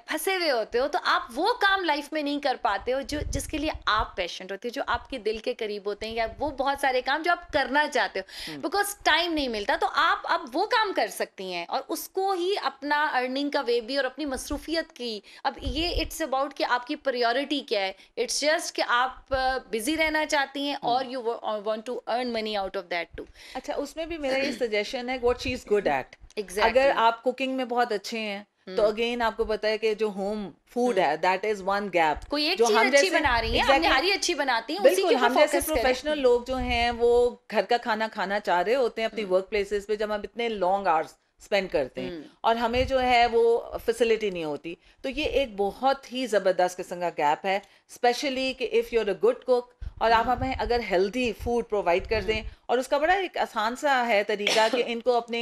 फंसे हुए होते हो तो आप वो काम लाइफ में नहीं कर पाते हो जो जिसके लिए आप पेशेंट होते हो जो आपके दिल के करीब होते हैं या वो बहुत सारे काम जो आप करना चाहते हो बिकॉज टाइम हम्म। नहीं मिलता तो आप अब वो काम कर सकती हैं और उसको ही अपना अर्निंग का वे भी और अपनी मसरूफियत की अब ये इट्स अबाउट कि आपकी प्रियोरिटी क्या है इट्स जस्ट कि आप बिजी रहना चाहती हैं हम्म। और you want to earn money out of that too अच्छा उसमें भी मेरा ये सजेशन है है what she is good at अगर आप कुकिंग में बहुत अच्छे हैं हम्म। तो अगेन आपको पता है कि जो होम हम्म। फूड है दैट इज वन गैप कोई एक जो हम अच्छी बना रही है exactly, हमारी अच्छी बनाती है बिल्कुल हम जैसे प्रोफेशनल लोग जो हैं वो घर का खाना खाना चाह रहे होते हैं अपनी वर्क हम्म। प्लेसेस पे जब हम इतने लॉन्ग आवर्स स्पेंड करते हैं और हमें जो है वो फैसिलिटी नहीं होती तो ये एक बहुत ही ज़बरदस्त किस्म का गैप है स्पेशली कि if you are a good cook और आप हमें अगर हेल्दी फूड प्रोवाइड कर हम्म। दें और उसका बड़ा एक आसान सा है तरीका कि इनको अपने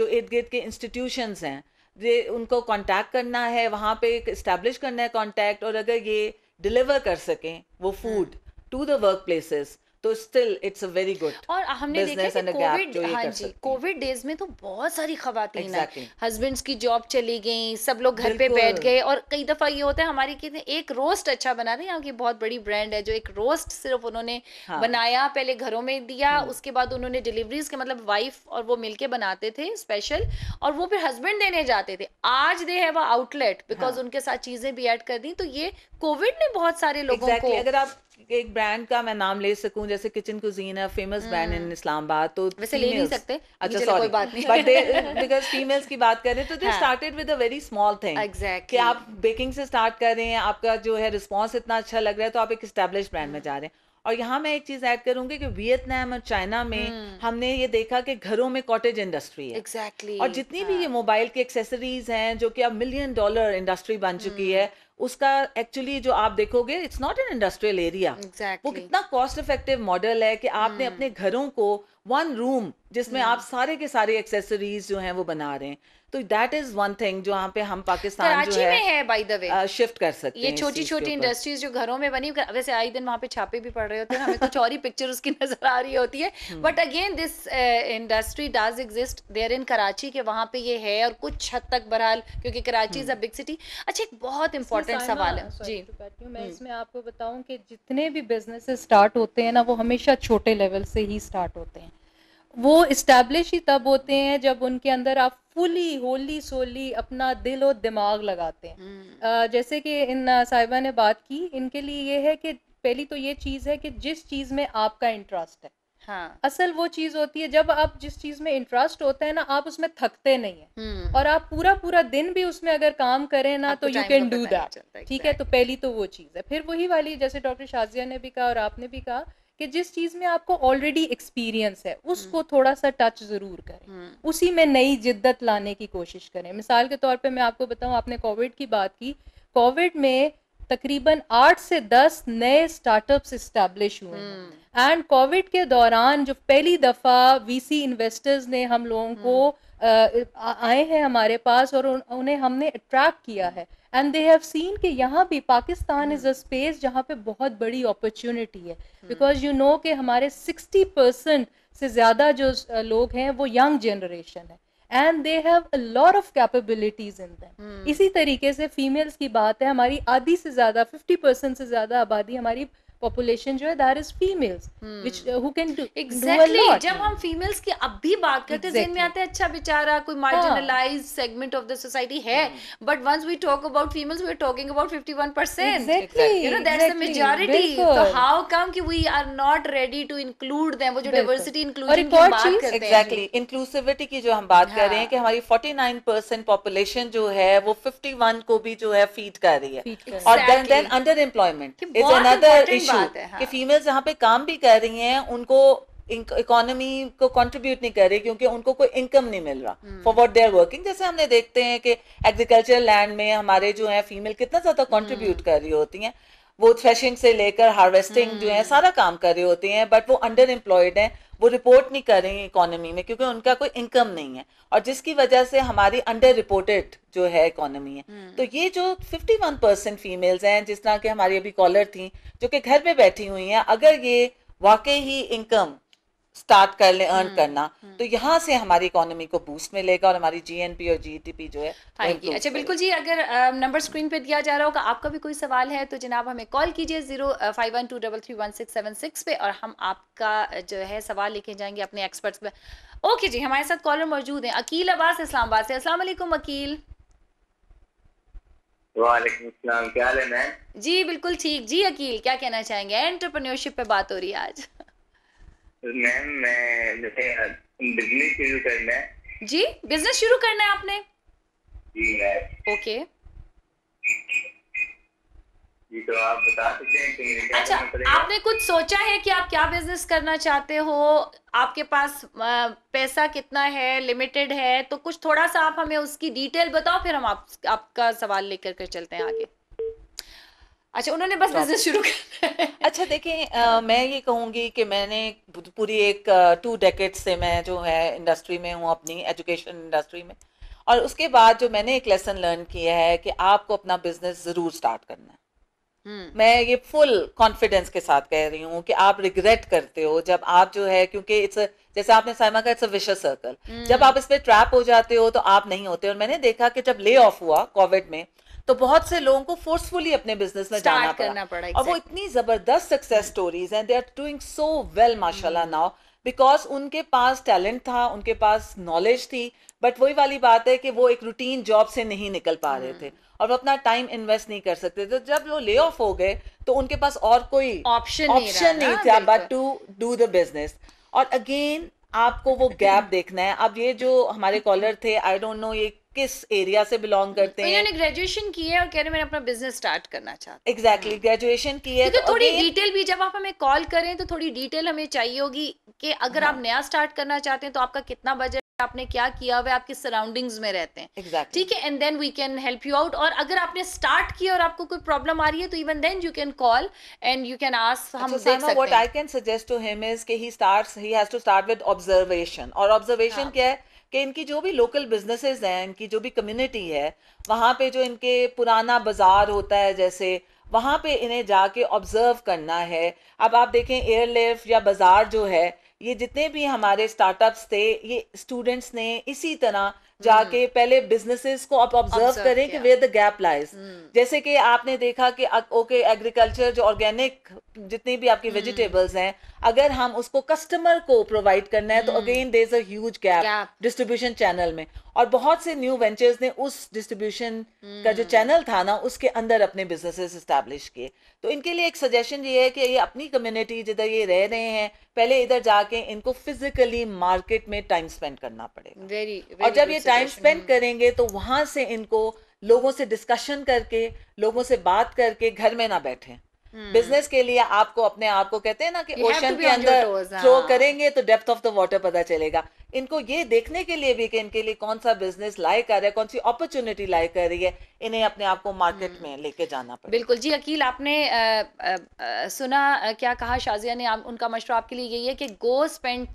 जो इर्द गिर्द के इंस्टीट्यूशंस हैं ये उनको कांटेक्ट करना है वहाँ पे इस्टेब्लिश करना है कांटेक्ट और अगर ये डिलीवर कर सकें वो food to the work places तो still it's a very good और हमने देखा कि कोविड हाँ जी कोविड डेज में तो बहुत सारी खातन exactly. हस्बैंड्स की जॉब चली गई सब लोग घर पे बैठ गए और कई दफा ये होता है हमारी कितने एक रोस्ट अच्छा बना रहे यहाँ की बहुत बड़ी ब्रांड है जो एक रोस्ट सिर्फ उन्होंने हाँ. बनाया पहले घरों में दिया हम्म। उसके बाद उन्होंने डिलीवरीज के मतलब वाइफ और वो मिलके बनाते थे स्पेशल और वो फिर हस्बैंड देने जाते थे आज दे है वो आउटलेट बिकॉज उनके साथ चीजें भी ऐड कर दी तो ये कोविड ने बहुत सारे लोगों को अगर आप एक ब्रांड का मैं नाम ले सकूं जैसे किचन कुजीन है फेमस ब्रांड इन इस्लामाबाद तो वैसे ले नहीं सकते अच्छा सॉरी बात नहीं बट बिकॉज फीमेल्स की बात करें तो they started with a very small thing exactly कि आप बेकिंग से स्टार्ट कर रहे हैं आपका जो है रिस्पांस इतना अच्छा लग रहा है तो आप एक स्टैब्लिश ब्रांड में जा रहे हैं और यहाँ मैं एक चीज ऐड करूंगी कि वियतनाम और चाइना में हम्म। हमने ये देखा कि घरों में कॉटेज इंडस्ट्री है एग्जैक्टली exactly. और जितनी हाँ. भी ये मोबाइल की एक्सेसरीज हैं जो कि अब मिलियन डॉलर इंडस्ट्री बन चुकी हम्म। है उसका एक्चुअली जो आप देखोगे it's not an industrial area वो कितना कॉस्ट इफेक्टिव मॉडल है कि आपने hmm. अपने घरों को वन रूम जिसमें hmm. आप सारे के सारे एक्सेसरीज जो हैं वो बना रहे हैं तो दैट इज वन थिंग जो यहाँ पे हम पाकिस्तान जो है, में है बाय द वे शिफ्ट कर सकते ये छोटी छोटी इंडस्ट्रीज जो घरों में बनी वैसे आई दिन वहाँ पे छापे भी पड़ रहे होते हैं हमें कुछ और ही पिक्चर उसकी नजर आ रही होती है but again this industry does exist there in Karachi के वहाँ पे ये है और कुछ हद तक बहरहाल क्योंकि Karachi is a big city अच्छा एक बहुत इंपॉर्टेंट सवाल है जी मैं हम्म। इसमें आपको बताऊँ की जितने भी बिजनेस स्टार्ट होते हैं ना वो हमेशा छोटे लेवल से ही स्टार्ट होते हैं वो इस्टेब्लिश ही तब होते हैं जब उनके अंदर आप फुली होली सोली अपना दिल और दिमाग लगाते हैं hmm. जैसे कि इन साहिबा ने बात की इनके लिए ये है कि पहली तो ये चीज़ है कि जिस चीज़ में आपका इंटरेस्ट है हाँ. असल वो चीज होती है जब आप जिस चीज में इंटरेस्ट होता है ना आप उसमें थकते नहीं है hmm. हम्म। और आप पूरा पूरा दिन भी उसमें अगर काम करें ना तो यू कैन डू दैट ठीक है तो पहली तो वो चीज है फिर वही वाली जैसे डॉक्टर शाजिया ने भी कहा और आपने भी कहा कि जिस चीज में आपको ऑलरेडी एक्सपीरियंस है हम्म। उसको थोड़ा सा टच जरूर करें हम्म। उसी में नई जिद्दत लाने की कोशिश करें मिसाल के तौर पे मैं आपको बताऊं आपने कोविड की बात की कोविड में तकरीबन आठ से दस नए स्टार्टअप्स इस्टेब्लिश हुए एंड कोविड हम्म। के दौरान जो पहली दफ़ा वीसी इन्वेस्टर्स ने हम लोगों को आए हैं हमारे पास और उन, उन्हें हमने अट्रैक्ट किया है एंड दे हैव सीन कि यहाँ भी पाकिस्तान इज़ अ स्पेस जहाँ पे बहुत बड़ी अपॉर्चुनिटी है बिकॉज यू नो कि हमारे सिक्सटी परसेंट से ज़्यादा जो लोग हैं वो यंग जनरेशन है and they have a of capabilities in them इसी तरीके से फीमेल्स की बात है हमारी आधी से ज़्यादा फिफ्टी परसेंट से ज़्यादा आबादी हमारी पॉपुलेशन जो है that is females which who can do exactly जब हम फीमेल्स की अब भी बात करते हैं exactly. में आते हैं अच्छा बेचारा कोई marginalize segment of the society है but once we talk about females we are talking about 51% exactly you know that's the majority तो हाउ कम कि we are not ready to include them वो जो डाइवर्सिटी इंक्लूजन की बात करते हैं एग्जैक्टली इंक्लूसिविटी की जो हम बात कर रहे हैं हाँ. कि हमारी 49% पॉपुलेशन जो है वो 51 को भी जो है फीड कर रही है और then under employment is another issue issue हाँ। कि फीमेल्स यहाँ पे काम भी कर रही हैं उनको इकोनॉमी को कंट्रीब्यूट नहीं कर रही क्योंकि उनको कोई इनकम नहीं मिल रहा for what they are working जैसे हमने देखते हैं कि एग्रीकल्चर लैंड में हमारे जो है फीमेल कितना ज्यादा कंट्रीब्यूट हम्म। कर रही होती हैं वो थ्रेशिंग से लेकर हार्वेस्टिंग जो है हम्म। सारा काम कर रहे होते हैं बट वो अंडर एम्प्लॉयड हैं वो रिपोर्ट नहीं कर रही इकोनॉमी में क्योंकि उनका कोई इनकम नहीं है और जिसकी वजह से हमारी अंडर रिपोर्टेड जो है इकोनॉमी है हम्म। तो ये जो 51 परसेंट फीमेल्स हैं जिस तरह की हमारी अभी कॉलर थी जो कि घर पे बैठी हुई हैं अगर ये वाकई ही इनकम स्टार्ट कर ले अर्न हम्म, करना हम्म। तो यहाँ से हमारी इकोनॉमी को बूस्ट मिलेगा और हमारी जीएनपी और जीटीपी जो है आएगी अच्छा बिल्कुल जी अगर नंबर स्क्रीन पे दिया जा रहा होगा आपका भी कोई सवाल है तो जनाब हमें कॉल कीजिए zero five one two double three one six seven six पे और हम आपका जो है सवाल लेके जाएंगे अपने एक्सपर्ट्स पे ओके जी हमारे साथ कॉलर मौजूद है अकील अब्बास इस्लामाबाद से असलम अकील वालेकुम क्या हाल है मैम जी बिल्कुल ठीक जी अकील क्या कहना चाहेंगे एंटरप्रेन्योरशिप पे बात हो रही है आज मैम मैं जैसे बिजनेस शुरू करना है जी बिजनेस शुरू करना है आपने जी मैम ओके जी तो आप बता सकते हैं कि मेरे अच्छा आपने कुछ सोचा है कि आप क्या बिजनेस करना चाहते हो आपके पास पैसा कितना है लिमिटेड है तो कुछ थोड़ा सा आप हमें उसकी डिटेल बताओ फिर हम आप, आपका सवाल लेकर के चलते हैं आगे अच्छा उन्होंने बस बिजनेस हाँ। शुरू कर अच्छा देखें मैं ये कहूँगी कि मैंने पूरी एक टू डेकेट से मैं जो है इंडस्ट्री में हूँ अपनी एजुकेशन इंडस्ट्री में और उसके बाद जो मैंने एक लेसन लर्न किया है कि आपको अपना बिजनेस ज़रूर स्टार्ट करना है हम्म। मैं ये फुल कॉन्फिडेंस के साथ कह रही हूँ कि आप रिग्रेट करते हो जब आप जो है क्योंकि इट्स जैसे आपने साइमा का इट्स विशस सर्कल जब हम्म। आप इस पर ट्रैप हो जाते हो तो आप नहीं होते और मैंने देखा कि जब ले ऑफ हुआ कोविड में तो बहुत से लोगों को फोर्सफुली अपने बिजनेस में जाना करना पड़ा, पड़ा और वो इतनी जबरदस्त सक्सेस स्टोरीज हैं they are doing so well माशाल्लाह नाउ हम्म। बिकॉज उनके पास टैलेंट था उनके पास नॉलेज थी बट वही वाली बात है कि वो एक रूटीन जॉब से नहीं निकल पा रहे थे हम्म। और वो अपना टाइम इन्वेस्ट नहीं कर सकते तो जब वो ले ऑफ हो गए तो उनके पास और कोई ऑप्शन ऑप्शन नहीं, नहीं था but to do the business और अगेन आपको वो गैप देखना है अब ये जो हमारे कॉलर थे आई डोंट नो ये किस एरिया से बिलोंग करते हैं इन्होंने ग्रेजुएशन की है और कह रहे हैं मैंने अपना बिजनेस स्टार्ट करना चाहता एग्जैक्टली ग्रेजुएशन की है तो थोड़ी डिटेल भी जब आप हमें कॉल करें तो थोड़ी डिटेल हमें चाहिए होगी कि अगर आप हाँ। नया स्टार्ट करना चाहते हैं तो आपका कितना बजट आपने क्या किया हुआ आपके सराउंडिंग्स में रहते हैं ठीक है and then we can help you out और अगर आपने स्टार्ट किया और आपको कोई प्रॉब्लम आ रही है तो even then you can call and you can ask हम देख सकते हैं what I can suggest to him is कि he starts he has to start with observation और ऑब्जर्वेशन हाँ। क्या है कि इनकी जो भी लोकल बिजनेसेस हैं इनकी जो भी कम्युनिटी है वहाँ पे जो इनके पुराना बाज़ार होता है जैसे वहाँ पे इन्हें जाके ऑब्ज़र्व करना है अब आप देखें एयरलिफ्ट या बाज़ार जो है ये जितने भी हमारे स्टार्टअप्स थे ये स्टूडेंट्स ने इसी तरह जाके हम्म। पहले बिजनेसेस को आप ऑब्जर्व करें कि वेयर द गैप लाइज जैसे कि आपने देखा कि ओके एग्रीकल्चर जो ऑर्गेनिक जितनी भी आपकी वेजिटेबल्स हम्म। हैं अगर हम उसको कस्टमर को प्रोवाइड करना है तो again there is a huge gap distribution channel में और बहुत से न्यू वेंचर्स ने उस डिस्ट्रीब्यूशन का जो चैनल hmm. था ना उसके अंदर अपने बिजनेसेस इस्टेब्लिश किए तो इनके लिए एक सजेशन ये है कि ये अपनी कम्युनिटी जिधर ये रह रहे हैं पहले इधर जाके इनको फिजिकली मार्केट में टाइम स्पेंड करना पड़ेगा वेरी और जब ये टाइम स्पेंड hmm. करेंगे तो वहां से इनको लोगों से डिस्कशन करके लोगों से बात करके घर में ना बैठे बिजनेस hmm. के लिए आपको अपने आप को कहते हैं ना कि ओशन के अंदर थ्रो हाँ। करेंगे तो डेप्थ ऑफ द वाटर पता चलेगा इनको ये देखने के लिए भी कि इनके लिए कौन सा बिजनेस लाइक कर रहा है कौन सी अपॉर्चुनिटी लाइक कर रही है इन्हें अपने आप को मार्केट hmm. में लेके जाना पड़ेगा बिल्कुल जी अकील आपने आ, आ, सुना क्या कहा शाजिया ने आप, उनका मशवरा आपके लिए यही है कि गो स्पेंड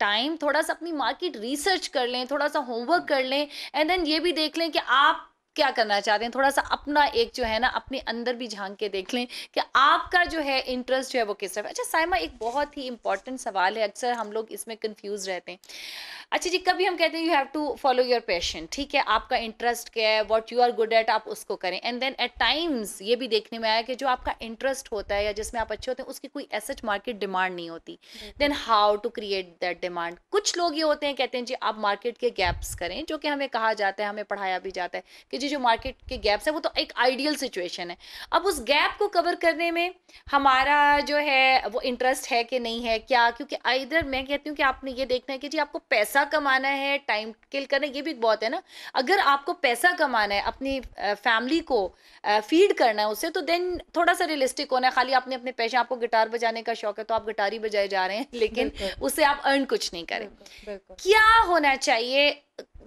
टाइम थोड़ा सा अपनी मार्केट रिसर्च कर लें थोड़ा सा होमवर्क कर लें एंड देन ये भी देख लें कि आप क्या करना चाहते हैं थोड़ा सा अपना एक जो है ना अपने अंदर भी झांक के देख लें कि आपका जो है इंटरेस्ट जो है वो किस तरफ अच्छा साइमा एक बहुत ही इंपॉर्टेंट सवाल है अक्सर हम लोग इसमें कन्फ्यूज़ रहते हैं अच्छा जी कभी हम कहते हैं you have to follow your passion ठीक है आपका इंटरेस्ट क्या है what you are good at आप उसको करें एंड देन एट टाइम्स ये भी देखने में आया कि जो आपका इंटरेस्ट होता है या जिसमें आप अच्छे होते हैं उसकी कोई एसेट मार्केट डिमांड नहीं होती then how to create that demand कुछ लोग ये होते हैं कहते हैं जी आप मार्केट के गैप्स करें जो कि हमें कहा जाता है हमें पढ़ाया भी जाता है कि ये जो मार्केट के गैप्स हैं वो तो एक आइडियल सिचुएशन है अब उस गैप को कवर करने में हमारा जो है वो इंटरेस्ट है कि नहीं है क्या क्योंकि इधर मैं कहती हूँ कि आपने ये देखना है कि जी आपको पैसा कमाना है टाइम किल करना ये भी बहुत है ना अगर आपको पैसा कमाना है अपनी फैमिली को फीड करना है उसे तो देन थोड़ा सा रियलिस्टिक होना है खाली आपने अपने पैसे आपको गिटार बजाने का शौक है तो आप गिटार ही बजाए जा रहे हैं लेकिन उससे आप अर्न कुछ नहीं करें क्या होना चाहिए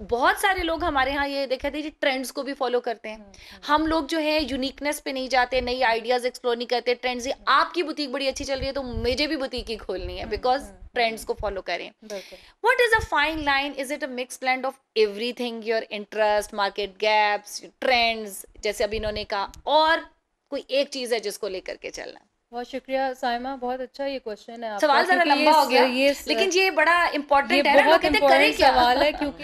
बहुत सारे लोग हमारे यहाँ ये देखा थे ट्रेंड्स को भी फॉलो करते हैं हम्म, हम्म। हम लोग जो है यूनिकनेस पे नहीं जाते नई आइडियाज एक्सप्लोर नहीं करते ट्रेंड्स हम्म। आपकी बुटीक बड़ी अच्छी चल रही है तो मुझे भी बुटीक ही खोलनी है बिकॉज ट्रेंड्स को फॉलो करें what is a fine line is it a mix blend of everything your interest market gaps trends जैसे अभी इन्होंने कहा और कोई एक चीज है जिसको लेकर के चलना बहुत शुक्रिया साइमा बहुत अच्छा ये क्वेश्चन है सवाल जरा लंबा हो गया ये लेकिन ये बड़ा इम्पोर्टेंट है बहुत करें क्या सवाल है क्योंकि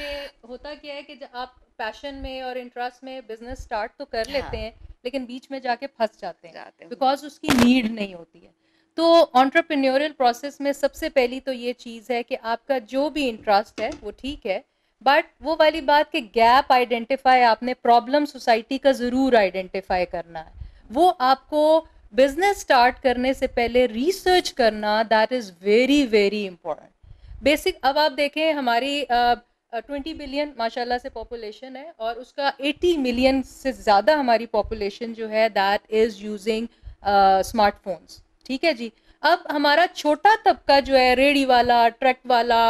होता क्या है कि जब आप पैशन में और इंटरेस्ट में बिजनेस स्टार्ट तो कर हाँ। लेते हैं लेकिन बीच में जाके फंस जाते हैं बिकॉज उसकी नीड नहीं होती है तो ऑन्टरप्रेन्योरियल प्रोसेस में सबसे पहली तो ये चीज़ है कि आपका जो भी इंटरेस्ट है वो ठीक है बट वो वाली बात कि गैप आइडेंटिफाई आपने प्रॉब्लम सोसाइटी का ज़रूर आइडेंटिफाई करना है वो आपको बिजनेस स्टार्ट करने से पहले रिसर्च करना that is very very important basic अब आप देखें हमारी ट्वेंटी बिलियन माशाल्लाह से पॉपुलेशन है और उसका एटी मिलियन से ज़्यादा हमारी पॉपुलेशन जो है दैट इज़ यूजिंग स्मार्टफोन्स ठीक है जी अब हमारा छोटा तबका जो है रेडी वाला ट्रक वाला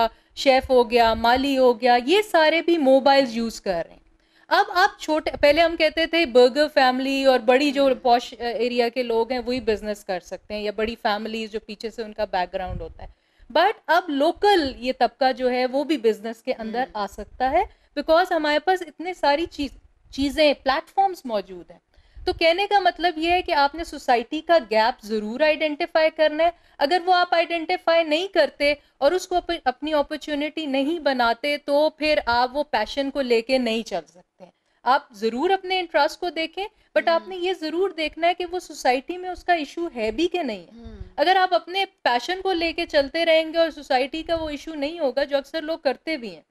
शेफ़ हो गया माली हो गया ये सारे भी मोबाइल यूज़ कर रहे हैं अब आप छोटे पहले हम कहते थे बर्गर फैमिली और बड़ी जो पॉश एरिया के लोग हैं वही बिजनेस कर सकते हैं या बड़ी फैमिली जो पीछे से उनका बैकग्राउंड होता है बट अब लोकल ये तबका जो है वो भी बिजनेस के अंदर हम्म। आ सकता है बिकॉज हमारे पास इतने सारी चीज चीज़ें प्लेटफॉर्म्स मौजूद हैं तो कहने का मतलब यह है कि आपने सोसाइटी का गैप ज़रूर आइडेंटिफाई करना है अगर वो आप आइडेंटिफाई नहीं करते और उसको अपनी अपॉर्चुनिटी नहीं बनाते तो फिर आप वो पैशन को लेके नहीं चल सकते आप ज़रूर अपने इंटरेस्ट को देखें बट हम्म। आपने ये ज़रूर देखना है कि वो सोसाइटी में उसका इशू है भी कि नहीं है हम्म। अगर आप अपने पैशन को लेके चलते रहेंगे और सोसाइटी का वो इशू नहीं होगा जो अक्सर लोग करते भी हैं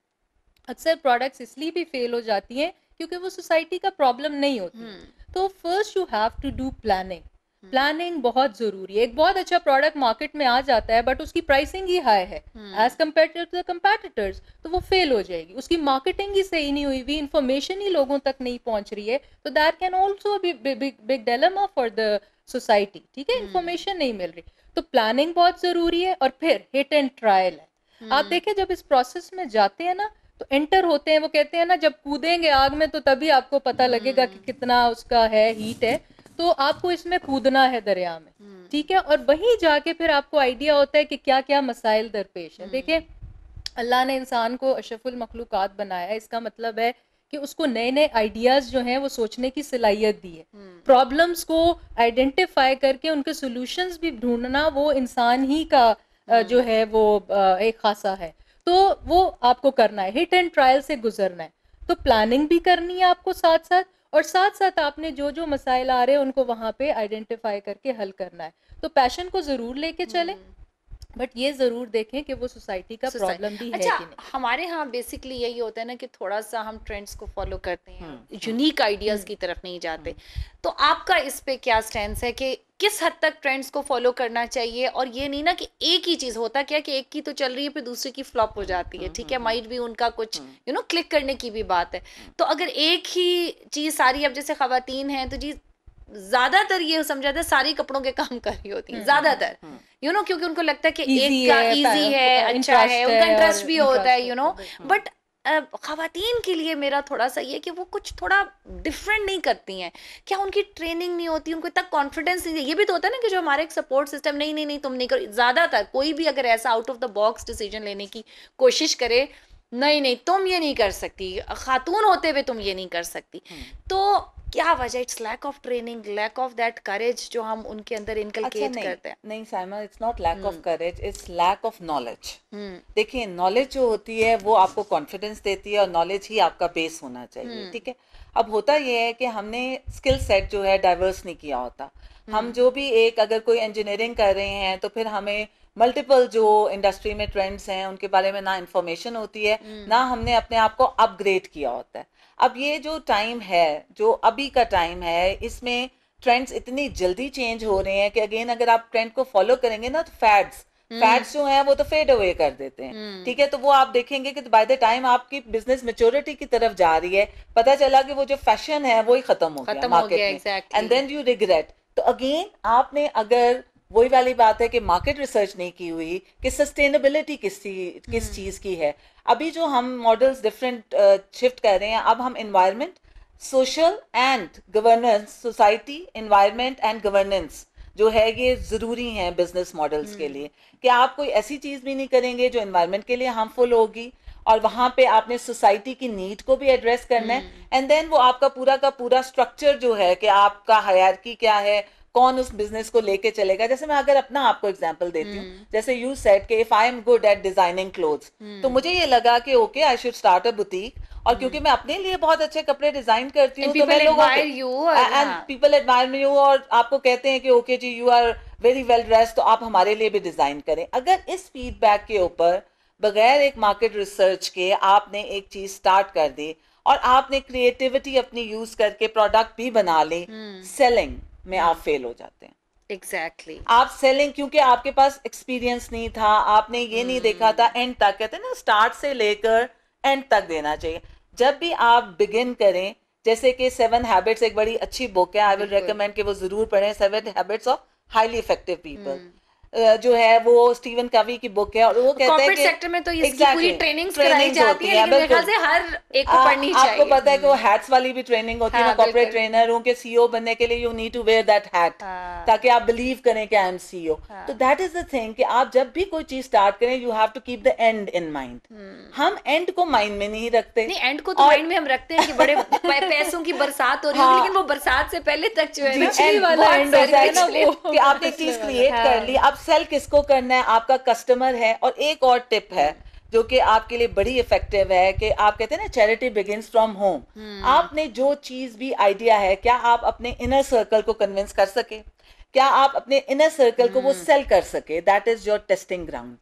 अक्सर प्रोडक्ट्स इसलिए भी फेल हो जाती हैं क्योंकि वो सोसाइटी का प्रॉब्लम नहीं होती हम्म। तो first you have to do planning planning बहुत जरूरी है एक बहुत अच्छा प्रोडक्ट मार्केट में आ जाता है बट उसकी प्राइसिंग ही हाई है as compare to the competitors तो वो फेल हो जाएगी उसकी मार्केटिंग ही सही नहीं हुई हुई इन्फॉर्मेशन ही लोगों तक नहीं पहुंच रही है तो that can also big dilemma for the society ठीक है इन्फॉर्मेशन hmm. नहीं मिल रही तो प्लानिंग बहुत जरूरी है और फिर हिट एंड ट्रायल है hmm. आप देखें जब इस प्रोसेस में जाते हैं ना तो एंटर होते हैं वो कहते हैं ना जब कूदेंगे आग में तो तभी आपको पता लगेगा कि हम्म। कितना उसका है हीट है तो आपको इसमें कूदना है दरिया में हम्म। ठीक है और वहीं जाके फिर आपको आइडिया होता है कि क्या क्या मसाइल दरपेश है हम्म। देखिए अल्लाह ने इंसान को अशफुल मखलूक़ात बनाया इसका मतलब है कि उसको नए नए आइडियाज़ जो हैं वो सोचने की सलाहियत दी है प्रॉब्लम्स को आइडेंटिफाई करके उनके सॉल्यूशंस भी ढूंढना वो इंसान ही का जो है वो एक खासा है तो वो आपको करना है हिट एंड ट्रायल से गुजरना है तो प्लानिंग भी करनी है आपको साथ साथ और साथ साथ आपने जो जो मसाइल आ रहे हैं उनको वहाँ पे आइडेंटिफाई करके हल करना है तो पैशन को ज़रूर लेके चलें हम्म। बट ये जरूर देखें कि वो सोसाइटी का प्रॉब्लम भी अच्छा, है कि नहीं हमारे यहाँ बेसिकली यही होता है ना कि थोड़ा सा हम ट्रेंड्स को फॉलो करते हैं यूनिक हम्म, आइडियाज हम्म। हम्म। की तरफ नहीं जाते तो आपका इस पे क्या स्टैंड है कि किस हद तक ट्रेंड्स को फॉलो करना चाहिए और ये नहीं ना कि एक ही चीज होता क्या कि एक की तो चल रही है फिर दूसरी की फ्लॉप हो जाती है ठीक है माइट भी उनका कुछ यू नो क्लिक करने की भी बात है तो अगर एक ही चीज सारी अब जैसे खातन है तो जी ज्यादातर ये समझ जाता है सारी कपड़ों के काम कर रही होती है हम्म, ज्यादातर यू हम्म, नो हम्म। क्योंकि उनको लगता है कि एक का इजी है अच्छा है उनका इंटरेस्ट भी होता है यू नो बट खातन के लिए मेरा थोड़ा सा ये कि वो कुछ थोड़ा डिफरेंट नहीं करती हैं क्या उनकी ट्रेनिंग नहीं होती उनको इतना कॉन्फिडेंस नहीं ये भी तो होता है ना कि जो हमारे एक सपोर्ट सिस्टम नहीं नहीं नहीं तुम नहीं करो ज़्यादातर कोई भी अगर ऐसा out of the box decision लेने की कोशिश करे नहीं नहीं तुम ये नहीं कर सकती खातून होते हुए तुम ये नहीं कर सकती तो क्या वजह it's lack of training lack of that courage जो हम उनके अंदर इनकलकेट अच्छा, करते हैं नहीं Saima it's not lack of courage it's lack of knowledge देखिए नॉलेज जो होती है वो आपको कॉन्फिडेंस देती है और नॉलेज ही आपका बेस होना चाहिए hmm. ठीक है अब होता यह है कि हमने स्किल सेट जो है डाइवर्स नहीं किया होता hmm. हम जो भी एक अगर कोई इंजीनियरिंग कर रहे हैं तो फिर हमें मल्टीपल जो इंडस्ट्री में ट्रेंड्स हैं उनके बारे में ना इन्फॉर्मेशन होती है hmm. ना हमने अपने आप को अपग्रेड किया होता है अब ये जो टाइम है जो अभी का टाइम है इसमें ट्रेंड्स इतनी जल्दी चेंज हो रहे हैं कि अगेन अगर आप ट्रेंड को फॉलो करेंगे ना तो फैट्स हम्म। फैट्स जो है वो तो फेड अवे कर देते हैं हम्म। ठीक है तो वो आप देखेंगे कि बाय द टाइम आपकी बिजनेस मेच्योरिटी की तरफ जा रही है पता चला कि वो जो फैशन है वो ही खत्म हो गया मार्केट में एंड देन यू रिग्रेट तो अगेन आपने अगर वही वाली बात है कि मार्केट रिसर्च नहीं की हुई कि सस्टेनेबिलिटी किस किस हम्म। चीज़ की है अभी जो हम मॉडल्स डिफरेंट शिफ्ट कर रहे हैं अब हम environment social and governance society environment and governance जो है ये ज़रूरी है बिजनेस मॉडल्स के हम्म। लिए कि आप कोई ऐसी चीज़ भी नहीं करेंगे जो इन्वायरमेंट के लिए हार्मफुल होगी और वहाँ पे आपने सोसाइटी की नीड को भी एड्रेस करना है एंड हम्म। देन वो आपका पूरा का पूरा स्ट्रक्चर जो है कि आपका हयारकी क्या है कौन उस बिजनेस को लेके चलेगा जैसे मैं अगर अपना आपको एग्जाम्पल देती हूँ hmm. जैसे यू सेट के if I am good at designing cloth तो हम्म। मुझे ये लगा कि okay I should start a boutique और क्योंकि हम्म। मैं अपने लिए बहुत अच्छे कपड़े डिजाइन करती हूँ and people admire me you और आपको कहते हैं कि ओके जी you are very well dress तो आप हमारे लिए भी डिजाइन करें अगर इस फीडबैक के ऊपर बगैर एक मार्केट रिसर्च के आपने एक चीज स्टार्ट कर दी और आपने क्रिएटिविटी अपनी यूज करके प्रोडक्ट भी बना ली सेलिंग hmm. में आप फेल हो जाते हैं एग्जैक्टली exactly. आप सेलिंग क्योंकि आपके पास एक्सपीरियंस नहीं था आपने ये hmm. नहीं देखा था एंड तक कहते हैं ना स्टार्ट से लेकर एंड तक देना चाहिए जब भी आप बिगिन करें जैसे कि सेवन हैबिट्स एक बड़ी अच्छी बुक है आई विल रिकमेंड कि वो जरूर पढ़ें seven habits of highly effective people जो है वो स्टीवन कवी की बुक है और वो कहते हैं कि सेक्टर में तो इसकी exactly, पूरी ट्रेनिंग कराई जाती है लेकिन मेरे से हर एक को पढ़नी चाहिए आपको पता है कि वो हैट्स हम्म। वाली भी ट्रेनिंग होती है मैं कॉर्पोरेट ट्रेनर हूँ कि सीईओ e बनने के लिए you need to wear that hat ताकि आप बिलीव करें कि आई एम सीईओ तो दैट इज द थिंग कि आप जब भी कोई चीज स्टार्ट करें you have to keep the end in mind हम एंड को माइंड में नहीं रखते नहीं एंड को तो माइंड में हम रखते हैं कि बड़े पैसों की बरसात हो रही है हाँ। लेकिन वो बरसात से पहले तक जो है ना आपने एक चीज क्रिएट हाँ। कर ली आप सेल किसको करना है आपका कस्टमर है और एक और टिप है जो कि आपके लिए बड़ी इफेक्टिव है कि आप कहते हैं ना चैरिटी बिगिंस फ्रॉम होम आपने जो चीज भी आइडिया है क्या आप अपने इनर सर्कल को कन्विंस कर सके क्या आप अपने इनर सर्कल को वो सेल हम्म। कर सके that is your testing ground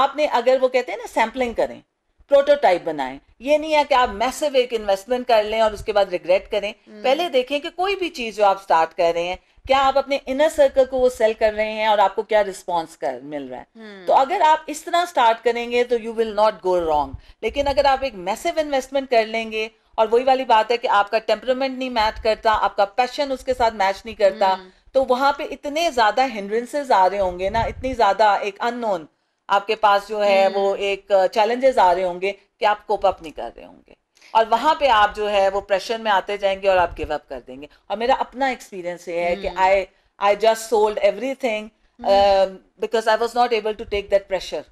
आपने अगर वो कहते हैं ना सैम्पलिंग करें प्रोटोटाइप बनाएं ये नहीं है कि आप मैसिव एक इन्वेस्टमेंट कर लें और उसके बाद रिग्रेट करें हम्म। पहले देखें कि कोई भी चीज जो आप स्टार्ट कर रहे हैं क्या आप अपने इनर सर्कल को वो सेल कर रहे हैं और आपको क्या रिस्पॉन्स कर मिल रहा है hmm. तो अगर आप इस तरह स्टार्ट करेंगे तो you will not go wrong लेकिन अगर आप एक मैसिव इन्वेस्टमेंट कर लेंगे और वही वाली बात है कि आपका टेम्परमेंट नहीं मैच करता आपका पैशन उसके साथ मैच नहीं करता hmm. तो वहां पे इतने ज्यादा हिंड्रेंसेज आ रहे होंगे ना इतनी ज्यादा एक अननोन आपके पास जो है hmm. वो एक चैलेंजेस आ रहे होंगे कि आप कोप अप नहीं कर रहे होंगे और वहां पे आप जो है वो प्रेशर में आते जाएंगे और आप गिव अप कर देंगे और मेरा अपना एक्सपीरियंस ये है कि I I just sold everything because I was not able to take that pressure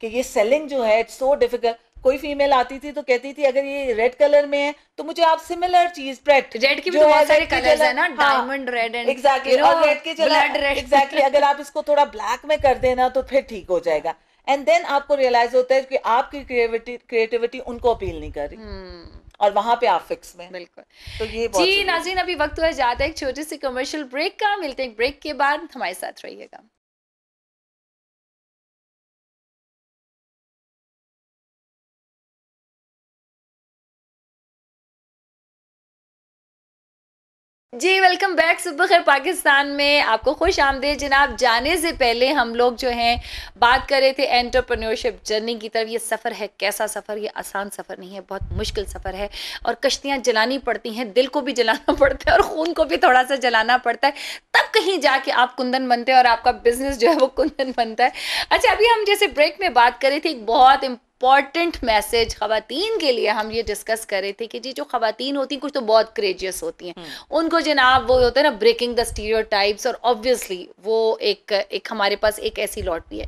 कि ये सेलिंग जो है इट्स सो डिफिकल्ट कोई फीमेल आती थी तो कहती थी अगर ये रेड कलर में है तो मुझे आप सिमिलर चीज ब्रेड रेड की भी बहुत सारे कलर्स है ना डायमंड रेड एंड एग्जैक्टली और रेड के चला एग्जैक्टली अगर आप इसको थोड़ा ब्लैक में कर देना तो फिर ठीक हो जाएगा एंड देन आपको रियलाइज होता है कि आपकी क्रिएटिविटी क्रिएटिविटी उनको अपील नहीं कर रही hmm. और वहां पे आप फिक्स में बिल्कुल तो ये जी नाजीन अभी वक्त हुआ जाता है एक छोटे सी कमर्शियल ब्रेक का मिलते हैं ब्रेक के बाद हमारे साथ रहिएगा जी वेलकम बैक सुबह खैर पाकिस्तान में आपको खुश आमदे जनाब जाने से पहले हम लोग जो हैं बात कर रहे थे एंटरप्रेन्योरशिप जर्नी की तरफ ये सफ़र है कैसा सफ़र ये आसान सफ़र नहीं है बहुत मुश्किल सफ़र है और कश्तियाँ जलानी पड़ती हैं दिल को भी जलाना पड़ता है और खून को भी थोड़ा सा जलाना पड़ता है तब कहीं जाके आप कुंदन बनते हैं और आपका बिजनेस जो है वो कुंदन बनता है अच्छा अभी हम जैसे ब्रेक में बात करें थे एक बहुत इम्पॉर्टेंट मैसेज खातन के लिए हम ये डिस्कस कर रहे थे कि जी जो खातन होती हैं कुछ तो बहुत क्रेजियस होती हैं हम्म। उनको जनाब वो होता है ना ब्रेकिंग द स्टीरियोटाइप्स और ऑब्वियसली वो एक एक हमारे पास एक ऐसी लॉट भी है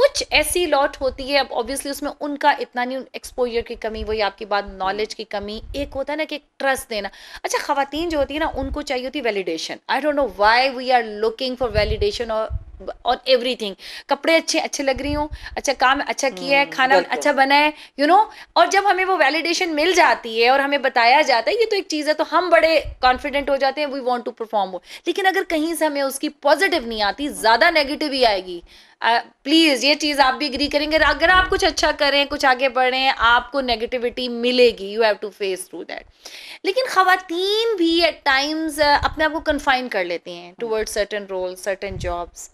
कुछ ऐसी लॉट होती है अब ऑब्वियसली उसमें उनका इतना नहीं एक्सपोजर की कमी वही आपकी बात नॉलेज हम्म। की कमी एक होता है ना कि ट्रस्ट देना अच्छा खातन जो होती है ना उनको चाहिए होती है validation I don't know why we are looking for validation और एवरी एवरीथिंग कपड़े अच्छे अच्छे लग रही हूँ अच्छा काम अच्छा किया है हम्म, खाना अच्छा बना है यू you नो know? और जब हमें वो वैलिडेशन मिल जाती है और हमें बताया जाता है ये तो एक चीज़ है तो हम बड़े कॉन्फिडेंट हो जाते हैं वी वॉन्ट टू परफॉर्म हो लेकिन अगर कहीं से हमें उसकी पॉजिटिव नहीं आती ज़्यादा नेगेटिव ही आएगी प्लीज़ ये चीज़ आप भी एग्री करेंगे अगर आप कुछ अच्छा करें कुछ आगे बढ़ें आपको नेगेटिविटी मिलेगी you have to face through that लेकिन खातन भी एट टाइम्स अपने आप को कन्फाइन कर लेती हैं toward certain role certain jobs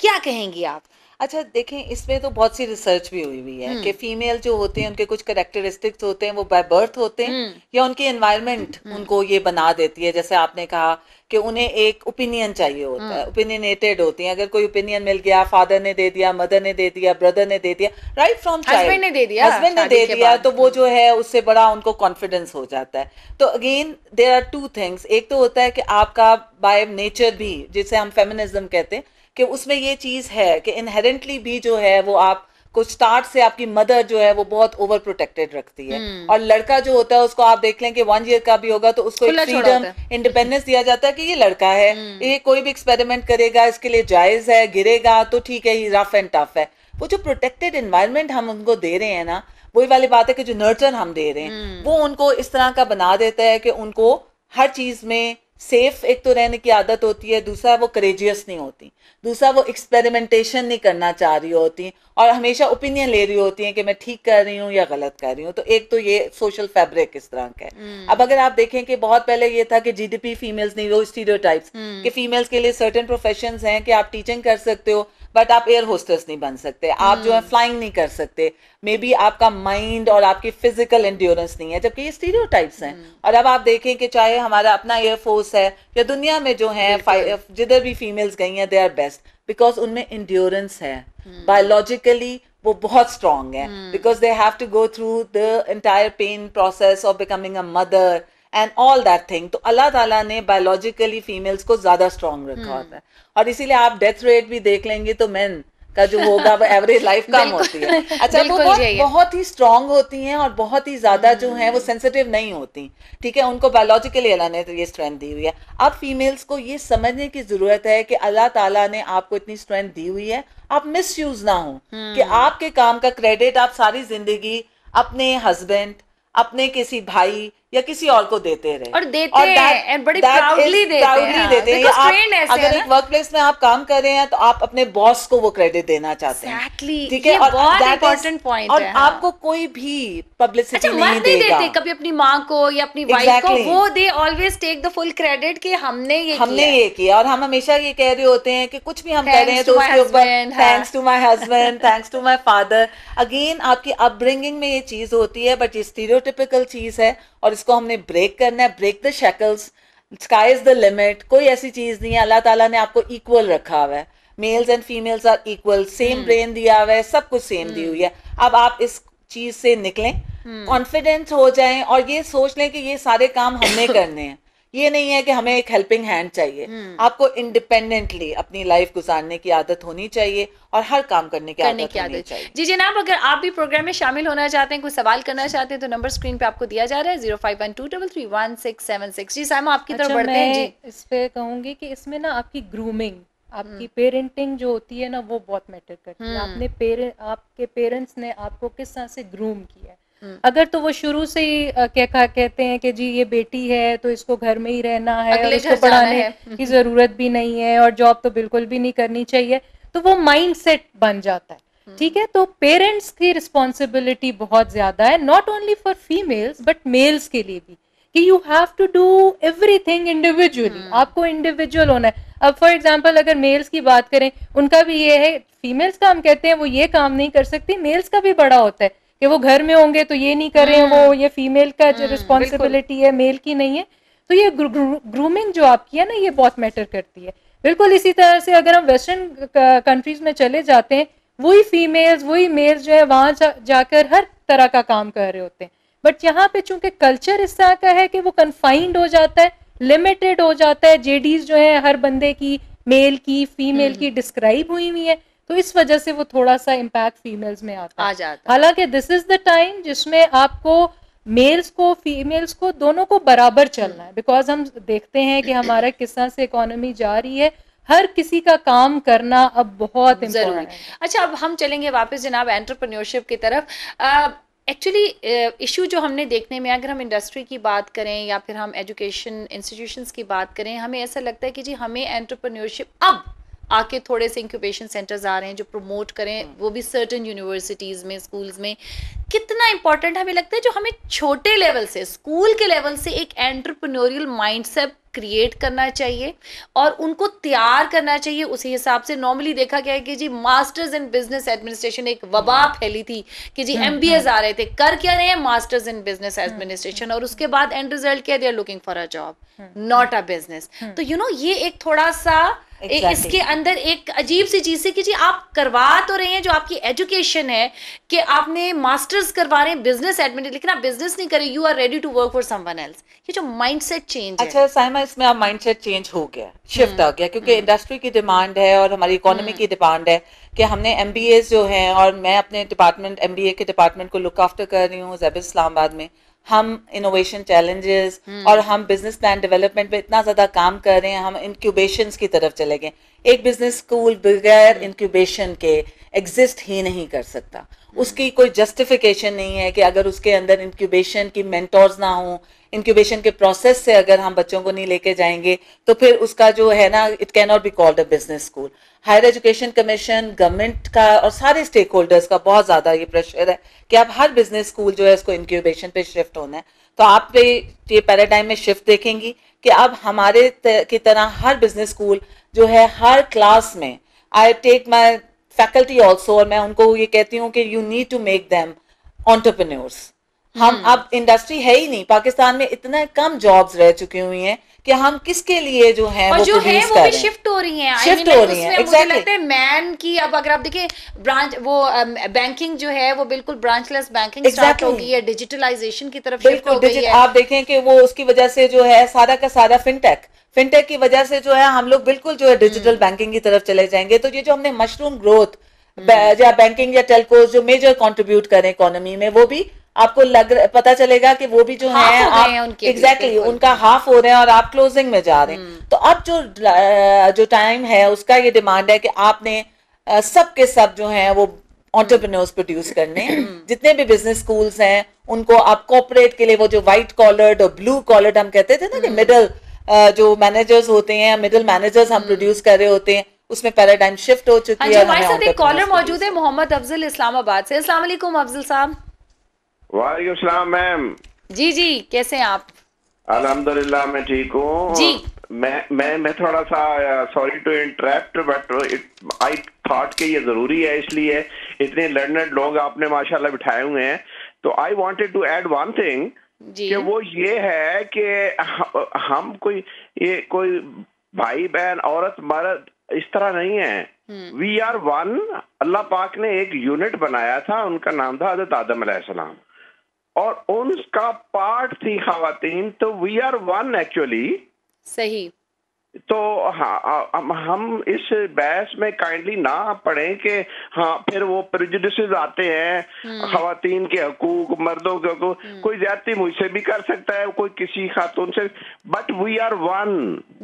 क्या कहेंगी आप अच्छा देखें इसमें तो बहुत सी रिसर्च भी हुई हुई है हम्म। कि फीमेल जो होते हैं उनके कुछ करेक्टरिस्टिक्स होते हैं वो बाय बर्थ होते हैं हम्म। या उनकी एनवायरनमेंट हम्म। उनको ये बना देती है जैसे आपने कहा कि उन्हें एक ओपिनियन चाहिए होता है ओपिनियनेटेड होती है अगर कोई ओपिनियन मिल गया फादर ने दे दिया मदर ने दे दिया ब्रदर ने दे दिया राइट फ्रॉम चाइल्ड ने दे दिया हस्बैंड ने दे दिया तो वो जो है उससे बड़ा उनको कॉन्फिडेंस हो जाता है तो again there are two things एक तो होता है कि आपका बाय नेचर भी जिसे हम फेमिनिज्म कहते हैं कि उसमें ये चीज़ है कि इनहेरेंटली भी जो है वो आप कुछ स्टार्ट से आपकी मदर जो है वो बहुत ओवर प्रोटेक्टेड रखती है hmm. और लड़का जो होता है उसको आप देख लें कि वन ईयर का भी होगा तो उसको फ्रीडम इंडिपेंडेंस दिया जाता है कि ये लड़का है hmm. ये कोई भी एक्सपेरिमेंट करेगा इसके लिए जायज है गिरेगा तो ठीक है ये रफ एंड टफ है वो जो प्रोटेक्टेड इन्वायरमेंट हम उनको दे रहे हैं ना वही वाली बात है कि जो नर्चर हम दे रहे हैं hmm. वो उनको इस तरह का बना देता है कि उनको हर चीज में सेफ एक तो रहने की आदत होती है दूसरा वो करेजियस नहीं होती दूसरा वो एक्सपेरिमेंटेशन नहीं करना चाह रही होती और हमेशा ओपिनियन ले रही होती है कि मैं ठीक कर रही हूँ या गलत कर रही हूँ तो एक तो ये सोशल फैब्रिक इस तरह का है hmm. अब अगर आप देखें कि बहुत पहले ये था कि जीडीपी फीमेल्स नहीं वो स्टीरियो टाइप्स hmm. कि फीमेल्स के लिए सर्टन प्रोफेशन हैं कि आप टीचिंग कर सकते हो बट आप एयर होस्टेस नहीं बन सकते आप जो है फ्लाइंग hmm. नहीं कर सकते मे बी आपका माइंड और आपकी फिजिकल इंड्योरेंस नहीं है जबकि ये स्टीरियो हैं hmm. और अब आप देखें कि चाहे हमारा अपना एयरफोर्स है या दुनिया में जो है जिधर भी फीमेल्स गई हैं दे आर बेस्ट बिकॉज उनमें इंड्योरेंस है बायोलॉजिकली hmm. वो बहुत स्ट्रांग है because they have to go through the entire pain process of becoming a mother and all that thing तो अल्लाह ताला ने बायोलॉजिकली फीमेल्स को ज्यादा स्ट्रांग रखा हम्म। होता है और इसीलिए आप डेथ रेट भी देख लेंगे तो मैन का जो होगा वो एवरेज लाइफ कम होती है अच्छा वो बहुत, बहुत ही स्ट्रांग होती हैं और बहुत ही ज्यादा जो है वो सेंसिटिव नहीं होती ठीक है उनको बायोलॉजिकली अल्लाह ने तो ये स्ट्रेंथ दी हुई है अब फीमेल्स को ये समझने की जरूरत है कि अल्लाह ताला ने आपको इतनी स्ट्रेंथ दी हुई है आप मिस यूज ना हो हम्म। कि आपके काम का क्रेडिट आप सारी जिंदगी अपने हस्बैंड अपने किसी भाई या किसी और को देते रहे और देते और that, हैं बड़े प्राउडली देते, proudly हैं, देते हैं आप, अगर एक वर्क प्लेस में आप काम कर रहे हैं तो आप अपने बॉस को वो क्रेडिट देना चाहते हैं ठीक है और इम्पोर्टेंट पॉइंट और हाँ। आपको कोई भी पब्लिसिटी अच्छा, नहीं, देते कभी अपनी माँ को या अपनी वाइफ को वो they always take the full credit कि हमने ये हमने ये किया और हम हमेशा ये कह रहे होते हैं कि कुछ भी हम कह रहे हैं तो उसके ऊपर thanks to my husband thanks to my father again आपकी अपब्रिंगिंग में ये चीज होती है बट ये स्टीरियोटिपिकल चीज है और इसको हमने ब्रेक करना है break the shackles sky is the limit कोई ऐसी चीज नहीं है अल्लाह ताला ने आपको इक्वल रखा हुआ है males and females are equal same brain दिया हुआ है सब कुछ सेम दी हुई है हम्म। अब आप इस चीज से निकलें कॉन्फिडेंस हम्म। हो जाएं और ये सोच लें कि ये सारे काम हमने करने हैं ये नहीं है कि हमें एक हेल्पिंग हैंड चाहिए हम्म। आपको इंडिपेंडेंटली अपनी लाइफ गुजारने की आदत होनी चाहिए और हर काम करने की करने आदत की आदत चाहिए जी जनाब अगर आप भी प्रोग्राम में शामिल होना चाहते हैं कोई सवाल करना चाहते हैं तो नंबर स्क्रीन पे आपको दिया जा रहा है zero five one two double three one six seven six जी सामा आपकी तरफ बढ़ते हैं इस पे कहूंगी की इसमें ना आपकी ग्रूमिंग आपकी पेरेंटिंग हम्म। जो होती है ना वो बहुत मैटर करती है हम्म। आपने आपके पेरेंट्स ने आपको किस तरह से ग्रूम किया है हम्म। अगर तो वो शुरू से ही क्या कहते हैं कि जी ये बेटी है तो इसको घर में ही रहना है और इसको पढ़ाने की जरूरत भी नहीं है और जॉब तो बिल्कुल भी नहीं करनी चाहिए तो वो माइंडसेट बन जाता है हम्म। ठीक है तो पेरेंट्स की रिस्पॉन्सिबिलिटी बहुत ज्यादा है not only for females but males के लिए भी कि you have to do everything individually आपको इंडिविजुअल होना है अब फॉर एग्जाम्पल अगर मेल्स की बात करें उनका भी ये है फीमेल्स का हम कहते हैं वो ये काम नहीं कर सकती मेल्स का भी बड़ा होता है कि वो घर में होंगे तो ये नहीं कर रहे हैं वो हम्म। ये फीमेल का जो रिस्पॉन्सिबिलिटी हम्म, है मेल की नहीं है तो ये ग्रूमिंग जो आपकी है ना ये बहुत मैटर करती है बिल्कुल इसी तरह से अगर हम वेस्टर्न कंट्रीज में चले जाते हैं वही फीमेल्स वही मेल्स जो है वहाँ जा, जाकर हर तरह का काम कर रहे होते हैं बट यहाँ पे चूंकि कल्चर इस तरह का है कि वो कन्फाइंड हो जाता है लिमिटेड हो जाता है जेडीज जो है हर बंदे की मेल की फीमेल हम्म। की डिस्क्राइब हुई हुई है तो इस वजह से वो थोड़ा सा इम्पैक्ट फीमेल्स में आता आ जाता हालांकि दिस इज द टाइम जिसमें आपको मेल्स को फीमेल्स को दोनों को बराबर चलना है बिकॉज हम देखते हैं कि हमारा किस तरह से इकोनॉमी जा रही है हर किसी का काम करना अब बहुत जरूरी है अच्छा अब हम चलेंगे वापस जनाब एंटरप्रेन्योरशिप की तरफ एक्चुअली इशू जो हमने देखने में अगर हम इंडस्ट्री की बात करें या फिर हम एजुकेशन इंस्टीट्यूशंस की बात करें हमें ऐसा लगता है कि जी हमें एंटरप्रेन्योरशिप अब आके थोड़े से इंक्यूबेशन सेंटर्स आ रहे हैं जो प्रमोट करें हम्म। वो भी सर्टन यूनिवर्सिटीज़ में स्कूल्स में कितना इंपॉर्टेंट हमें लगता है जो हमें छोटे लेवल से स्कूल के लेवल से एक एंट्रप्रनोरियल माइंडसेट क्रिएट करना चाहिए और उनको तैयार करना चाहिए उसी हिसाब से नॉर्मली देखा गया है कि जी मास्टर्स इन बिजनेस एडमिनिस्ट्रेशन एक वबा फैली थी कि जी एम हम्म, हम्म। आ रहे थे कर क्या रहे हैं मास्टर्स इन बिजनेस एडमिनिस्ट्रेशन और उसके बाद एंड रिजल्ट क्या they are looking for a job not a business तो यू you नो know, ये एक थोड़ा सा exactly. इसके अंदर एक अजीब सी चीज़ है कि जी आप करवा तो रहे हैं जो आपकी एजुकेशन है कि आपने मास्टर्स करवा रहे हैं बिजनेस एडमिट लेकिन आप बिजनेस नहीं करें you are ready to work for someone else ये जो माइंडसेट चेंज अच्छा है साइमा इसमें आप माइंडसेट चेंज हो गया शिफ्ट हम्म, आ गया क्योंकि इंडस्ट्री हम्म। की डिमांड है और हमारी इकोनॉमी हम्म। की डिमांड है कि हमने एम जो हैं और मैं अपने डिपार्टमेंट एम के डिपार्टमेंट को लुक आफ्टर कर रही हूँ जैब इस्लामाबाद में हम इनोवेशन चैलेंजेस hmm. और हम बिजनेस प्लान डेवलपमेंट पे इतना ज्यादा काम कर रहे हैं हम इंक्यूबेशन की तरफ चले गए एक बिजनेस स्कूल बगैर इनक्यूबेशन hmm. के एग्जिस्ट ही नहीं कर सकता hmm. उसकी कोई जस्टिफिकेशन नहीं है कि अगर उसके अंदर इनक्यूबेशन की मेंटोर्स ना हो इंक्यूबेशन के प्रोसेस से अगर हम बच्चों को नहीं लेके जाएंगे तो फिर उसका जो है ना it can not be called a business school higher education commission government का और सारे स्टेक होल्डर्स का बहुत ज़्यादा ये प्रेशर है कि आप हर बिजनेस स्कूल जो है उसको इंक्यूबेशन पे शिफ्ट होना है तो आप पे ये पैराडाइम में शिफ्ट देखेंगी कि अब हमारे की तरह हर बिजनेस स्कूल जो है हर क्लास में I take my faculty also और मैं उनको ये कहती हूँ कि you need to make them entrepreneurs हम हम्म। अब इंडस्ट्री है ही नहीं पाकिस्तान में इतना कम जॉब्स रह चुकी हुई हैं कि हम किसके लिए जो है और वो जो है वो भी शिफ्ट हो रही है शिफ्ट हो रही हैं exactly. लगता है मैन की अब अगर आप देखिए ब्रांच वो बैंकिंग um, जो है वो बिल्कुल ब्रांचलेस बैंकिंग स्टार्ट हो गई है डिजिटलाइजेशन की तरफ शिफ्ट हो गई है आप देखें कि वो उसकी वजह से जो है सारा का सारा फिनटेक फिनटेक की वजह से जो है हम लोग बिल्कुल जो है डिजिटल हम्म। बैंकिंग की तरफ चले जाएंगे तो ये जो हमने मशरूम हम्म। ग्रोथ या बैंकिंग या टेलकोज जो मेजर कॉन्ट्रीब्यूट करें इकोनॉमी में वो भी आपको लग पता चलेगा कि वो भी जो है एग्जैक्टली exactly, उनका हाफ हो रहे हैं और आप क्लोजिंग में जा रहे हैं हम्म। तो अब जो जो टाइम है उसका ये डिमांड है कि आपने सब के सब जो है वो ऑन्टरप्रनोर्स प्रोड्यूस करने हम्म। जितने भी बिजनेस स्कूल्स हैं उनको आप कॉपरेट के लिए वो जो व्हाइट कॉलर्ड और ब्लू कॉलर्ड हम कहते थे ना कि मिडल हम्म। जो मैनेजर्स होते हैं मिडिल मैनेजर्स हम प्रोड्यूस कर रहे होते हैं उसमें पैराडाइम शिफ्ट हो चुकी हाँ है हमारे साथ एक कॉलर मौजूद है मोहम्मद अफजल इस्लामाबाद से अस्सलाम वालेकुम अफजल साहब वालेकुम सलाम मैम जी जी कैसे हैं आप अल्हम्दुलिल्लाह मैं ठीक हूँ जी मैं मैं मैं थोड़ा सा sorry to interrupt but I thought के ये जरूरी है इसलिए इतने लर्नड लोग आपने माशाल्लाह बिठाए हुए हैं तो I wanted to add one thing कि वो ये है कि हम कोई ये कोई भाई बहन औरत मर्द इस तरह नहीं है वी आर वन अल्लाह पाक ने एक यूनिट बनाया था उनका नाम था हजरत आदम सलाम और उनका पार्ट थी खातन तो वी आर वन एक्चुअली सही तो हाँ हम इस बहस में काइंडली ना पढ़े कि हाँ फिर वो प्रिजुडिस आते हैं हम्म। खातन के हकूक मर्दों के हकूक हम्म। कोई ज्यादा मुझसे भी कर सकता है कोई किसी खातून से बट वी आर वन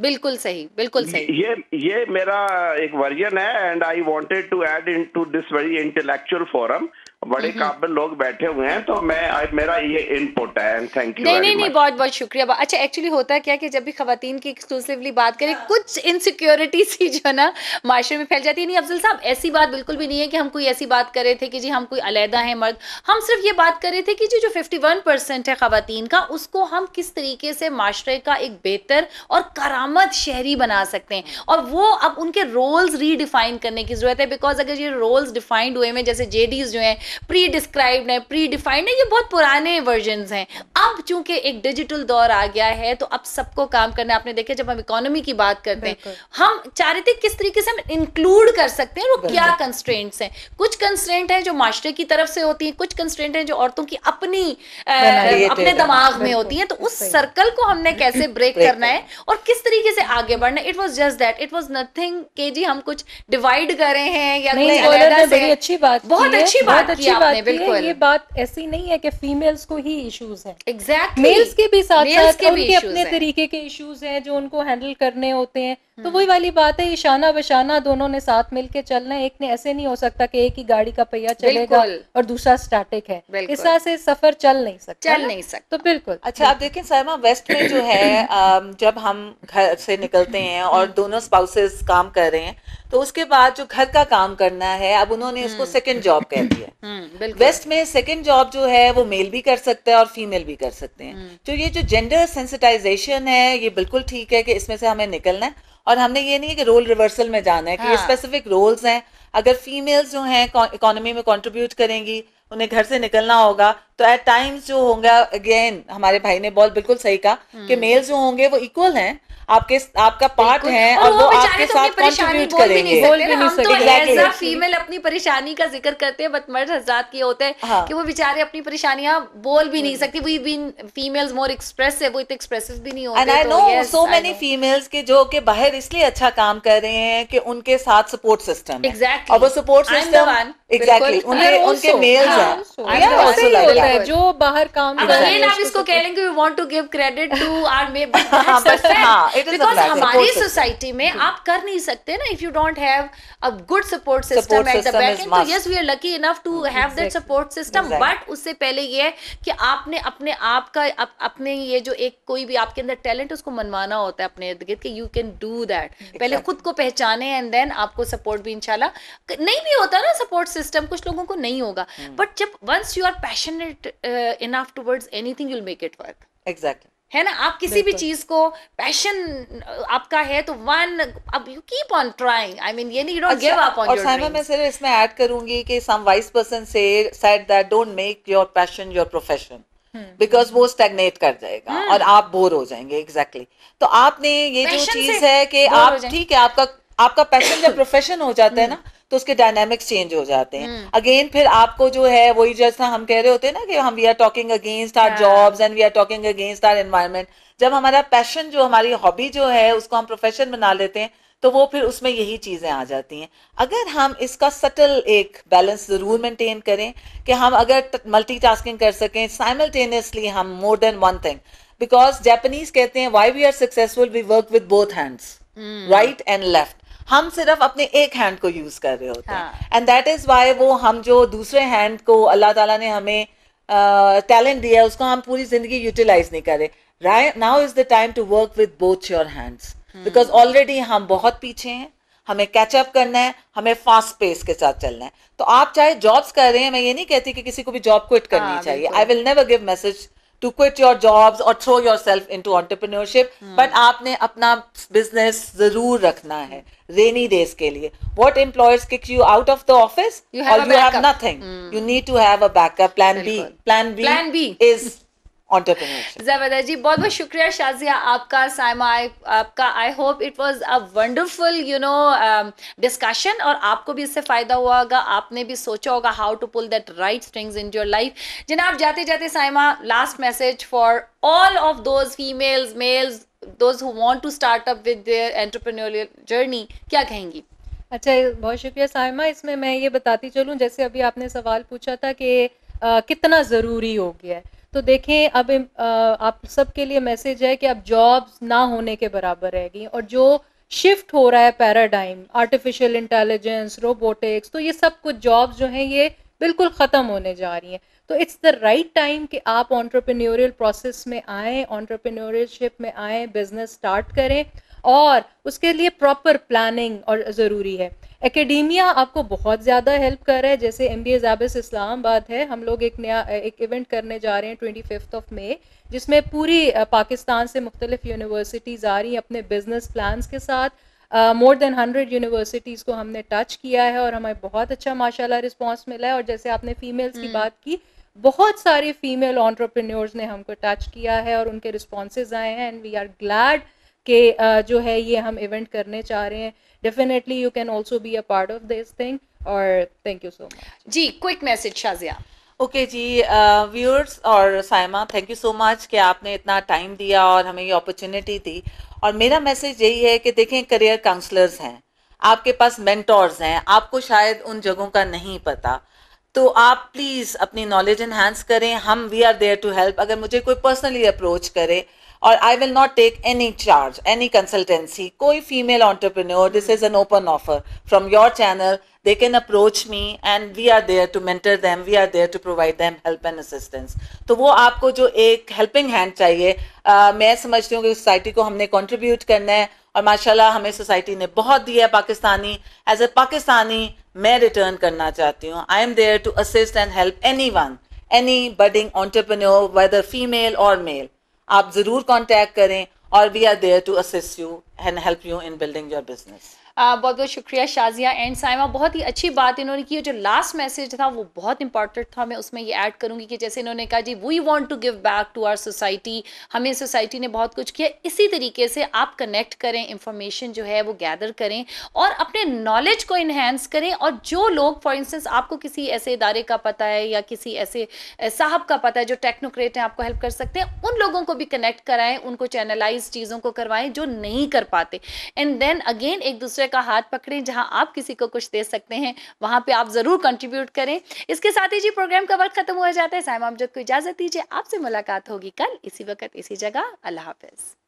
बिल्कुल सही बिल्कुल सही ये ये मेरा एक वर्जन है and I wanted to add into this very intellectual forum बड़े हम्म। काबिल लोग बैठे हुए हैं तो मैं मेरा ये इनपुट है थैंक यू नहीं नहीं नहीं बहुत बहुत शुक्रिया अच्छा एक्चुअली होता है क्या कि जब भी खातन की एक्सक्लूसिवली बात करें कुछ इनसिक्योरिटी सी जो है ना माशरे में फैल जाती है नहीं अफजल साहब ऐसी बात बिल्कुल भी नहीं है कि हम कोई ऐसी बात कर रहे थे कि जी हम कोई अलहदा है मर्द हम सिर्फ ये बात कर रहे थे कि जी जो फिफ्टी वन परसेंट है खातन का उसको हम किस तरीके से माशरे का एक बेहतर और करामद शहरी बना सकते हैं और वो अब उनके रोल्स रीडिफाइन करने की जरूरत है बिकॉज अगर ये रोल्स डिफाइंड हुए में जैसे जे जो हैं प्री डिस्क्राइब्ड है प्री डिफाइंड है ये बहुत पुराने वर्जन हैं अब चूंकि एक डिजिटल दौर आ गया है तो अब सबको काम करना आपने देखा जब हम इकोनॉमी की बात करते हैं हम चारित्रिक किस तरीके से हम इंक्लूड कर सकते हैं और क्या कंस्ट्रेंट्स हैं कुछ कंस्ट्रेंट हैं जो मास्टर की तरफ से होती हैं कुछ कंस्ट्रेंट हैं जो औरतों की अपनी अपने दिमाग में होती हैं तो उस सर्कल को हमने कैसे ब्रेक करना है और किस तरीके से आगे बढ़ना it was just that it was nothing के जी हम कुछ डिवाइड करें हैं या नहीं, बड़ी अच्छी बात बहुत अच्छी बात अच्छी बात बिल्कुल ये बात ऐसी नहीं है कि फीमेल्स को ही इश्यूज हैं एग्जैक्टली मेल्स के भी साथ साथ के उनके अपने तरीके के इश्यूज हैं जो उनको हैंडल करने होते हैं तो हम्म। वही वाली बात है इशाना बशाना दोनों ने साथ मिलकर चलना है एक ने ऐसे नहीं हो सकता कि एक ही गाड़ी का पहिया चलेगा और दूसरा स्टैटिक है इस तरह से सफर चल नहीं सकता चल नहीं सकता तो बिल्कुल अच्छा आप देखें सरमा वेस्ट में जो है जब हम घर से निकलते हैं और हम्म। दोनों स्पाउसेस काम कर रहे हैं तो उसके बाद जो घर का काम करना है अब उन्होंने हम्म। उसको सेकंड जॉब कह दिया है हम्म, वेस्ट में सेकंड जॉब जो है वो मेल भी कर सकता है और फीमेल भी कर सकते हैं हम्म। तो ये जो जेंडर सेंसिटाइजेशन है ये बिल्कुल ठीक है कि इसमें से हमें निकलना है और हमने ये नहीं है कि रोल रिवर्सल में जाना है कि हाँ। स्पेसिफिक रोल्स हैं अगर फीमेल्स जो हैं इकोनॉमी में कंट्रीब्यूट करेंगी उन्हें घर से निकलना होगा तो एट टाइम्स जो होंगे अगेन हमारे भाई ने बहुत बिल्कुल सही कहा कि मेल्स जो होंगे वो इक्वल हैं आपके आपका पार्ट है और, वो, आपके तो साथ कंट्रीब्यूट करेंगे बोल भी नहीं सकते एज अ फीमेल अपनी परेशानी का जिक्र करते हैं बट मर्द हजरात के होते हैं हाँ। कि वो बेचारे अपनी परेशानियां बोल भी नहीं सकती we been females more expressive वो इतने एक्सप्रेसिव भी नहीं होते and I know so many females के जो के बाहर इसलिए अच्छा काम कर रहे हैं कि उनके साथ सपोर्ट सिस्टम एग्जैक्टली और वो सपोर्ट सिस्टम एग्जैक्टली उनके उनके मेल्स हाँ। हैं जो बाहर काम कर रहे हैं आप इसको कह लेंगे we want to give credit to our may but because हमारी सोसाइटी में hmm. आप कर नहीं सकते ना if you don't have a good support system at the back end तो yes we are lucky enough to have that support system but उससे पहले ये है कि आपने अपने आप का अपने ये जो एक कोई भी आपके अंदर टैलेंट उसको मनवाना होता है अपने इर्द गिर्द यू कैन डू दैट पहले खुद को पहचाने एंड देन आपको सपोर्ट भी इनशाला नहीं भी होता ना सपोर्ट सिस्टम कुछ लोगों को नहीं होगा बट hmm. जब once you are passionate enough towards anything you make it work exactly है ना आप किसी भी चीज को पैशन आपका है तो वन अब you keep on trying I mean ये नहीं you don't give up on your और मैं सिर्फ इसमें ऐड करूंगी कि सम वाइज पर्सन से said that don't make your passion your profession because वो स्टेगनेट कर जाएगा hmm. और आप बोर हो जाएंगे एग्जैक्टली exactly. तो आपने ये Passion जो चीज है कि आप ठीक है आपका आपका पैशन जब प्रोफेशन हो जाता hmm. है ना तो उसके डायनेमिक्स चेंज हो जाते हैं अगेन हम्म। फिर आपको जो है वही जैसा हम कह रहे होते हैं ना कि हम we are talking against our jobs and we are talking against our environment जब हमारा पैशन जो हमारी हॉबी जो है उसको हम प्रोफेशन बना लेते हैं तो वो फिर उसमें यही चीज़ें आ जाती हैं अगर हम इसका सटल एक बैलेंस ज़रूर मेंटेन करें कि हम अगर मल्टीटास्किंग कर सकें साइमल्टेनियसली हम more than one thing because Japanese कहते हैं why we are successful we work with both hands right and left हम सिर्फ अपने एक हैंड को यूज कर रहे होते हैं एंड दैट इज वाई वो हम जो दूसरे हैंड को अल्लाह ताला ने हमें टैलेंट uh, दिया है उसको हम पूरी जिंदगी यूटिलाइज नहीं करें right now is the time to work with both your hands because already हम बहुत पीछे हैं हमें कैचअप करना है हमें फास्ट पेस के साथ चलना है तो आप चाहे जॉब्स कर रहे हैं मैं ये नहीं कहती कि किसी को भी जॉब क्विट करनी हाँ, चाहिए I will never give message to quit your jobs or throw yourself into entrepreneurship hmm. but आपने अपना business जरूर रखना है rainy days के लिए what employers kick you out of the office you or you backup. have nothing hmm. you need to have a backup plan Very B cool. plan B plan B is जबरदस्त जी बहुत बहुत शुक्रिया शाजिया आपका साइमा आपका I hope it was a wonderful you know discussion और आपको भी इससे फ़ायदा हुआ होगा आपने भी सोचा होगा how to pull that right things in your life जनाब जाते जाते Saima last message for all of those females males those who want to start up with their journey क्या कहेंगी अच्छा बहुत शुक्रिया साइमा इसमें मैं ये बताती चलूँ जैसे अभी आपने सवाल पूछा था कि कितना ज़रूरी हो गया है तो देखें अब आप सबके लिए मैसेज है कि अब जॉब्स ना होने के बराबर रहेगी और जो शिफ्ट हो रहा है पैराडाइम आर्टिफिशियल इंटेलिजेंस रोबोटिक्स तो ये सब कुछ जॉब्स जो हैं ये बिल्कुल ख़त्म होने जा रही हैं तो इट्स द राइट टाइम कि आप ऑन्टरप्रेन्योरियल प्रोसेस में आएँ ऑन्टरप्रेन्योरशिप में आएँ बिजनेस स्टार्ट करें और उसके लिए प्रॉपर प्लानिंग और ज़रूरी है एकेडमिया आपको बहुत ज़्यादा हेल्प कर रहा है जैसे एम बी जाबिस इस्लामाबाद है हम लोग एक नया एक इवेंट करने जा रहे हैं ट्वेंटी फिफ्थ ऑफ मे जिसमें पूरी पाकिस्तान से मुख्तलिफ यूनिवर्सिटीज़ आ रही हैं अपने बिजनेस प्लान्स के साथ मोर देन हंड्रेड यूनिवर्सिटीज़ को हमने टच किया है और हमें बहुत अच्छा माशाला रिस्पांस मिला है और जैसे आपने फीमेल्स की हम्म। बात की बहुत सारे फीमेल ऑन्टरप्रेन्योर्स ने हमको टच किया है और उनके रिस्पॉन्सेज आए हैं एंड वी आर ग्लैड कि जो है ये हम इवेंट करने चाह रहे हैं definitely you can also be a part of this thing और थैंक यू सो मच जी quick message Shazia okay okay जी व्यूअर्स uh, और Saima thank you so much कि आपने इतना टाइम दिया और हमें ये अपॉर्चुनिटी दी और मेरा मैसेज यही है कि देखें करियर काउंसलर्स हैं आपके पास मेंटोर्स हैं आपको शायद उन जगहों का नहीं पता तो आप प्लीज़ अपनी नॉलेज इन्हांस करें हम we are there to help अगर मुझे कोई पर्सनली अप्रोच करे or I will not take any charge, any consultancy, koi female entrepreneur, this is an open offer from your channel. They can approach me and we are there to mentor them, we are there to provide them help and assistance. तो वो आपको जो एक helping hand चाहिए, uh, मैं समझती हूँ कि सोसाइटी को हमने contribute करना है और माशाल्लाह हमें सोसाइटी ने बहुत दिया है पाकिस्तानी एज ए पाकिस्तानी मैं रिटर्न करना चाहती हूँ I am there to assist and help anyone any budding entrepreneur whether female आप ज़रूर कॉन्टैक्ट करें और we are there to assist you and help you in building your business बहुत बहुत शुक्रिया शाजिया एंड साइमा बहुत ही अच्छी बात इन्होंने की जो लास्ट मैसेज था वो बहुत इंपॉर्टेंट था मैं उसमें ये ऐड करूँगी कि जैसे इन्होंने कहा जी we want to give back to our society हमें सोसाइटी ने बहुत कुछ किया इसी तरीके से आप कनेक्ट करें इंफॉर्मेशन जो है वो गैदर करें और अपने नॉलेज को इन्हेंस करें और जो लोग फॉर इंस्टेंस आपको किसी ऐसे इदारे का पता है या किसी ऐसे साहब का पता है जो टेक्नोक्रेट हैं आपको हेल्प कर सकते हैं उन लोगों को भी कनेक्ट कराएं उनको चैनलाइज चीज़ों को करवाएं जो नहीं कर पाते एंड देन अगेन एक दूसरे दूसरे का हाथ पकड़ें जहां आप किसी को कुछ दे सकते हैं वहां पे आप ज़रूर कंट्रीब्यूट करें इसके साथ ही जी प्रोग्राम का वक्त खत्म हो जाता है साइम अमजद को इजाज़त दीजिए आपसे मुलाकात होगी कल इसी वक्त इसी जगह अल्लाह हाफिज़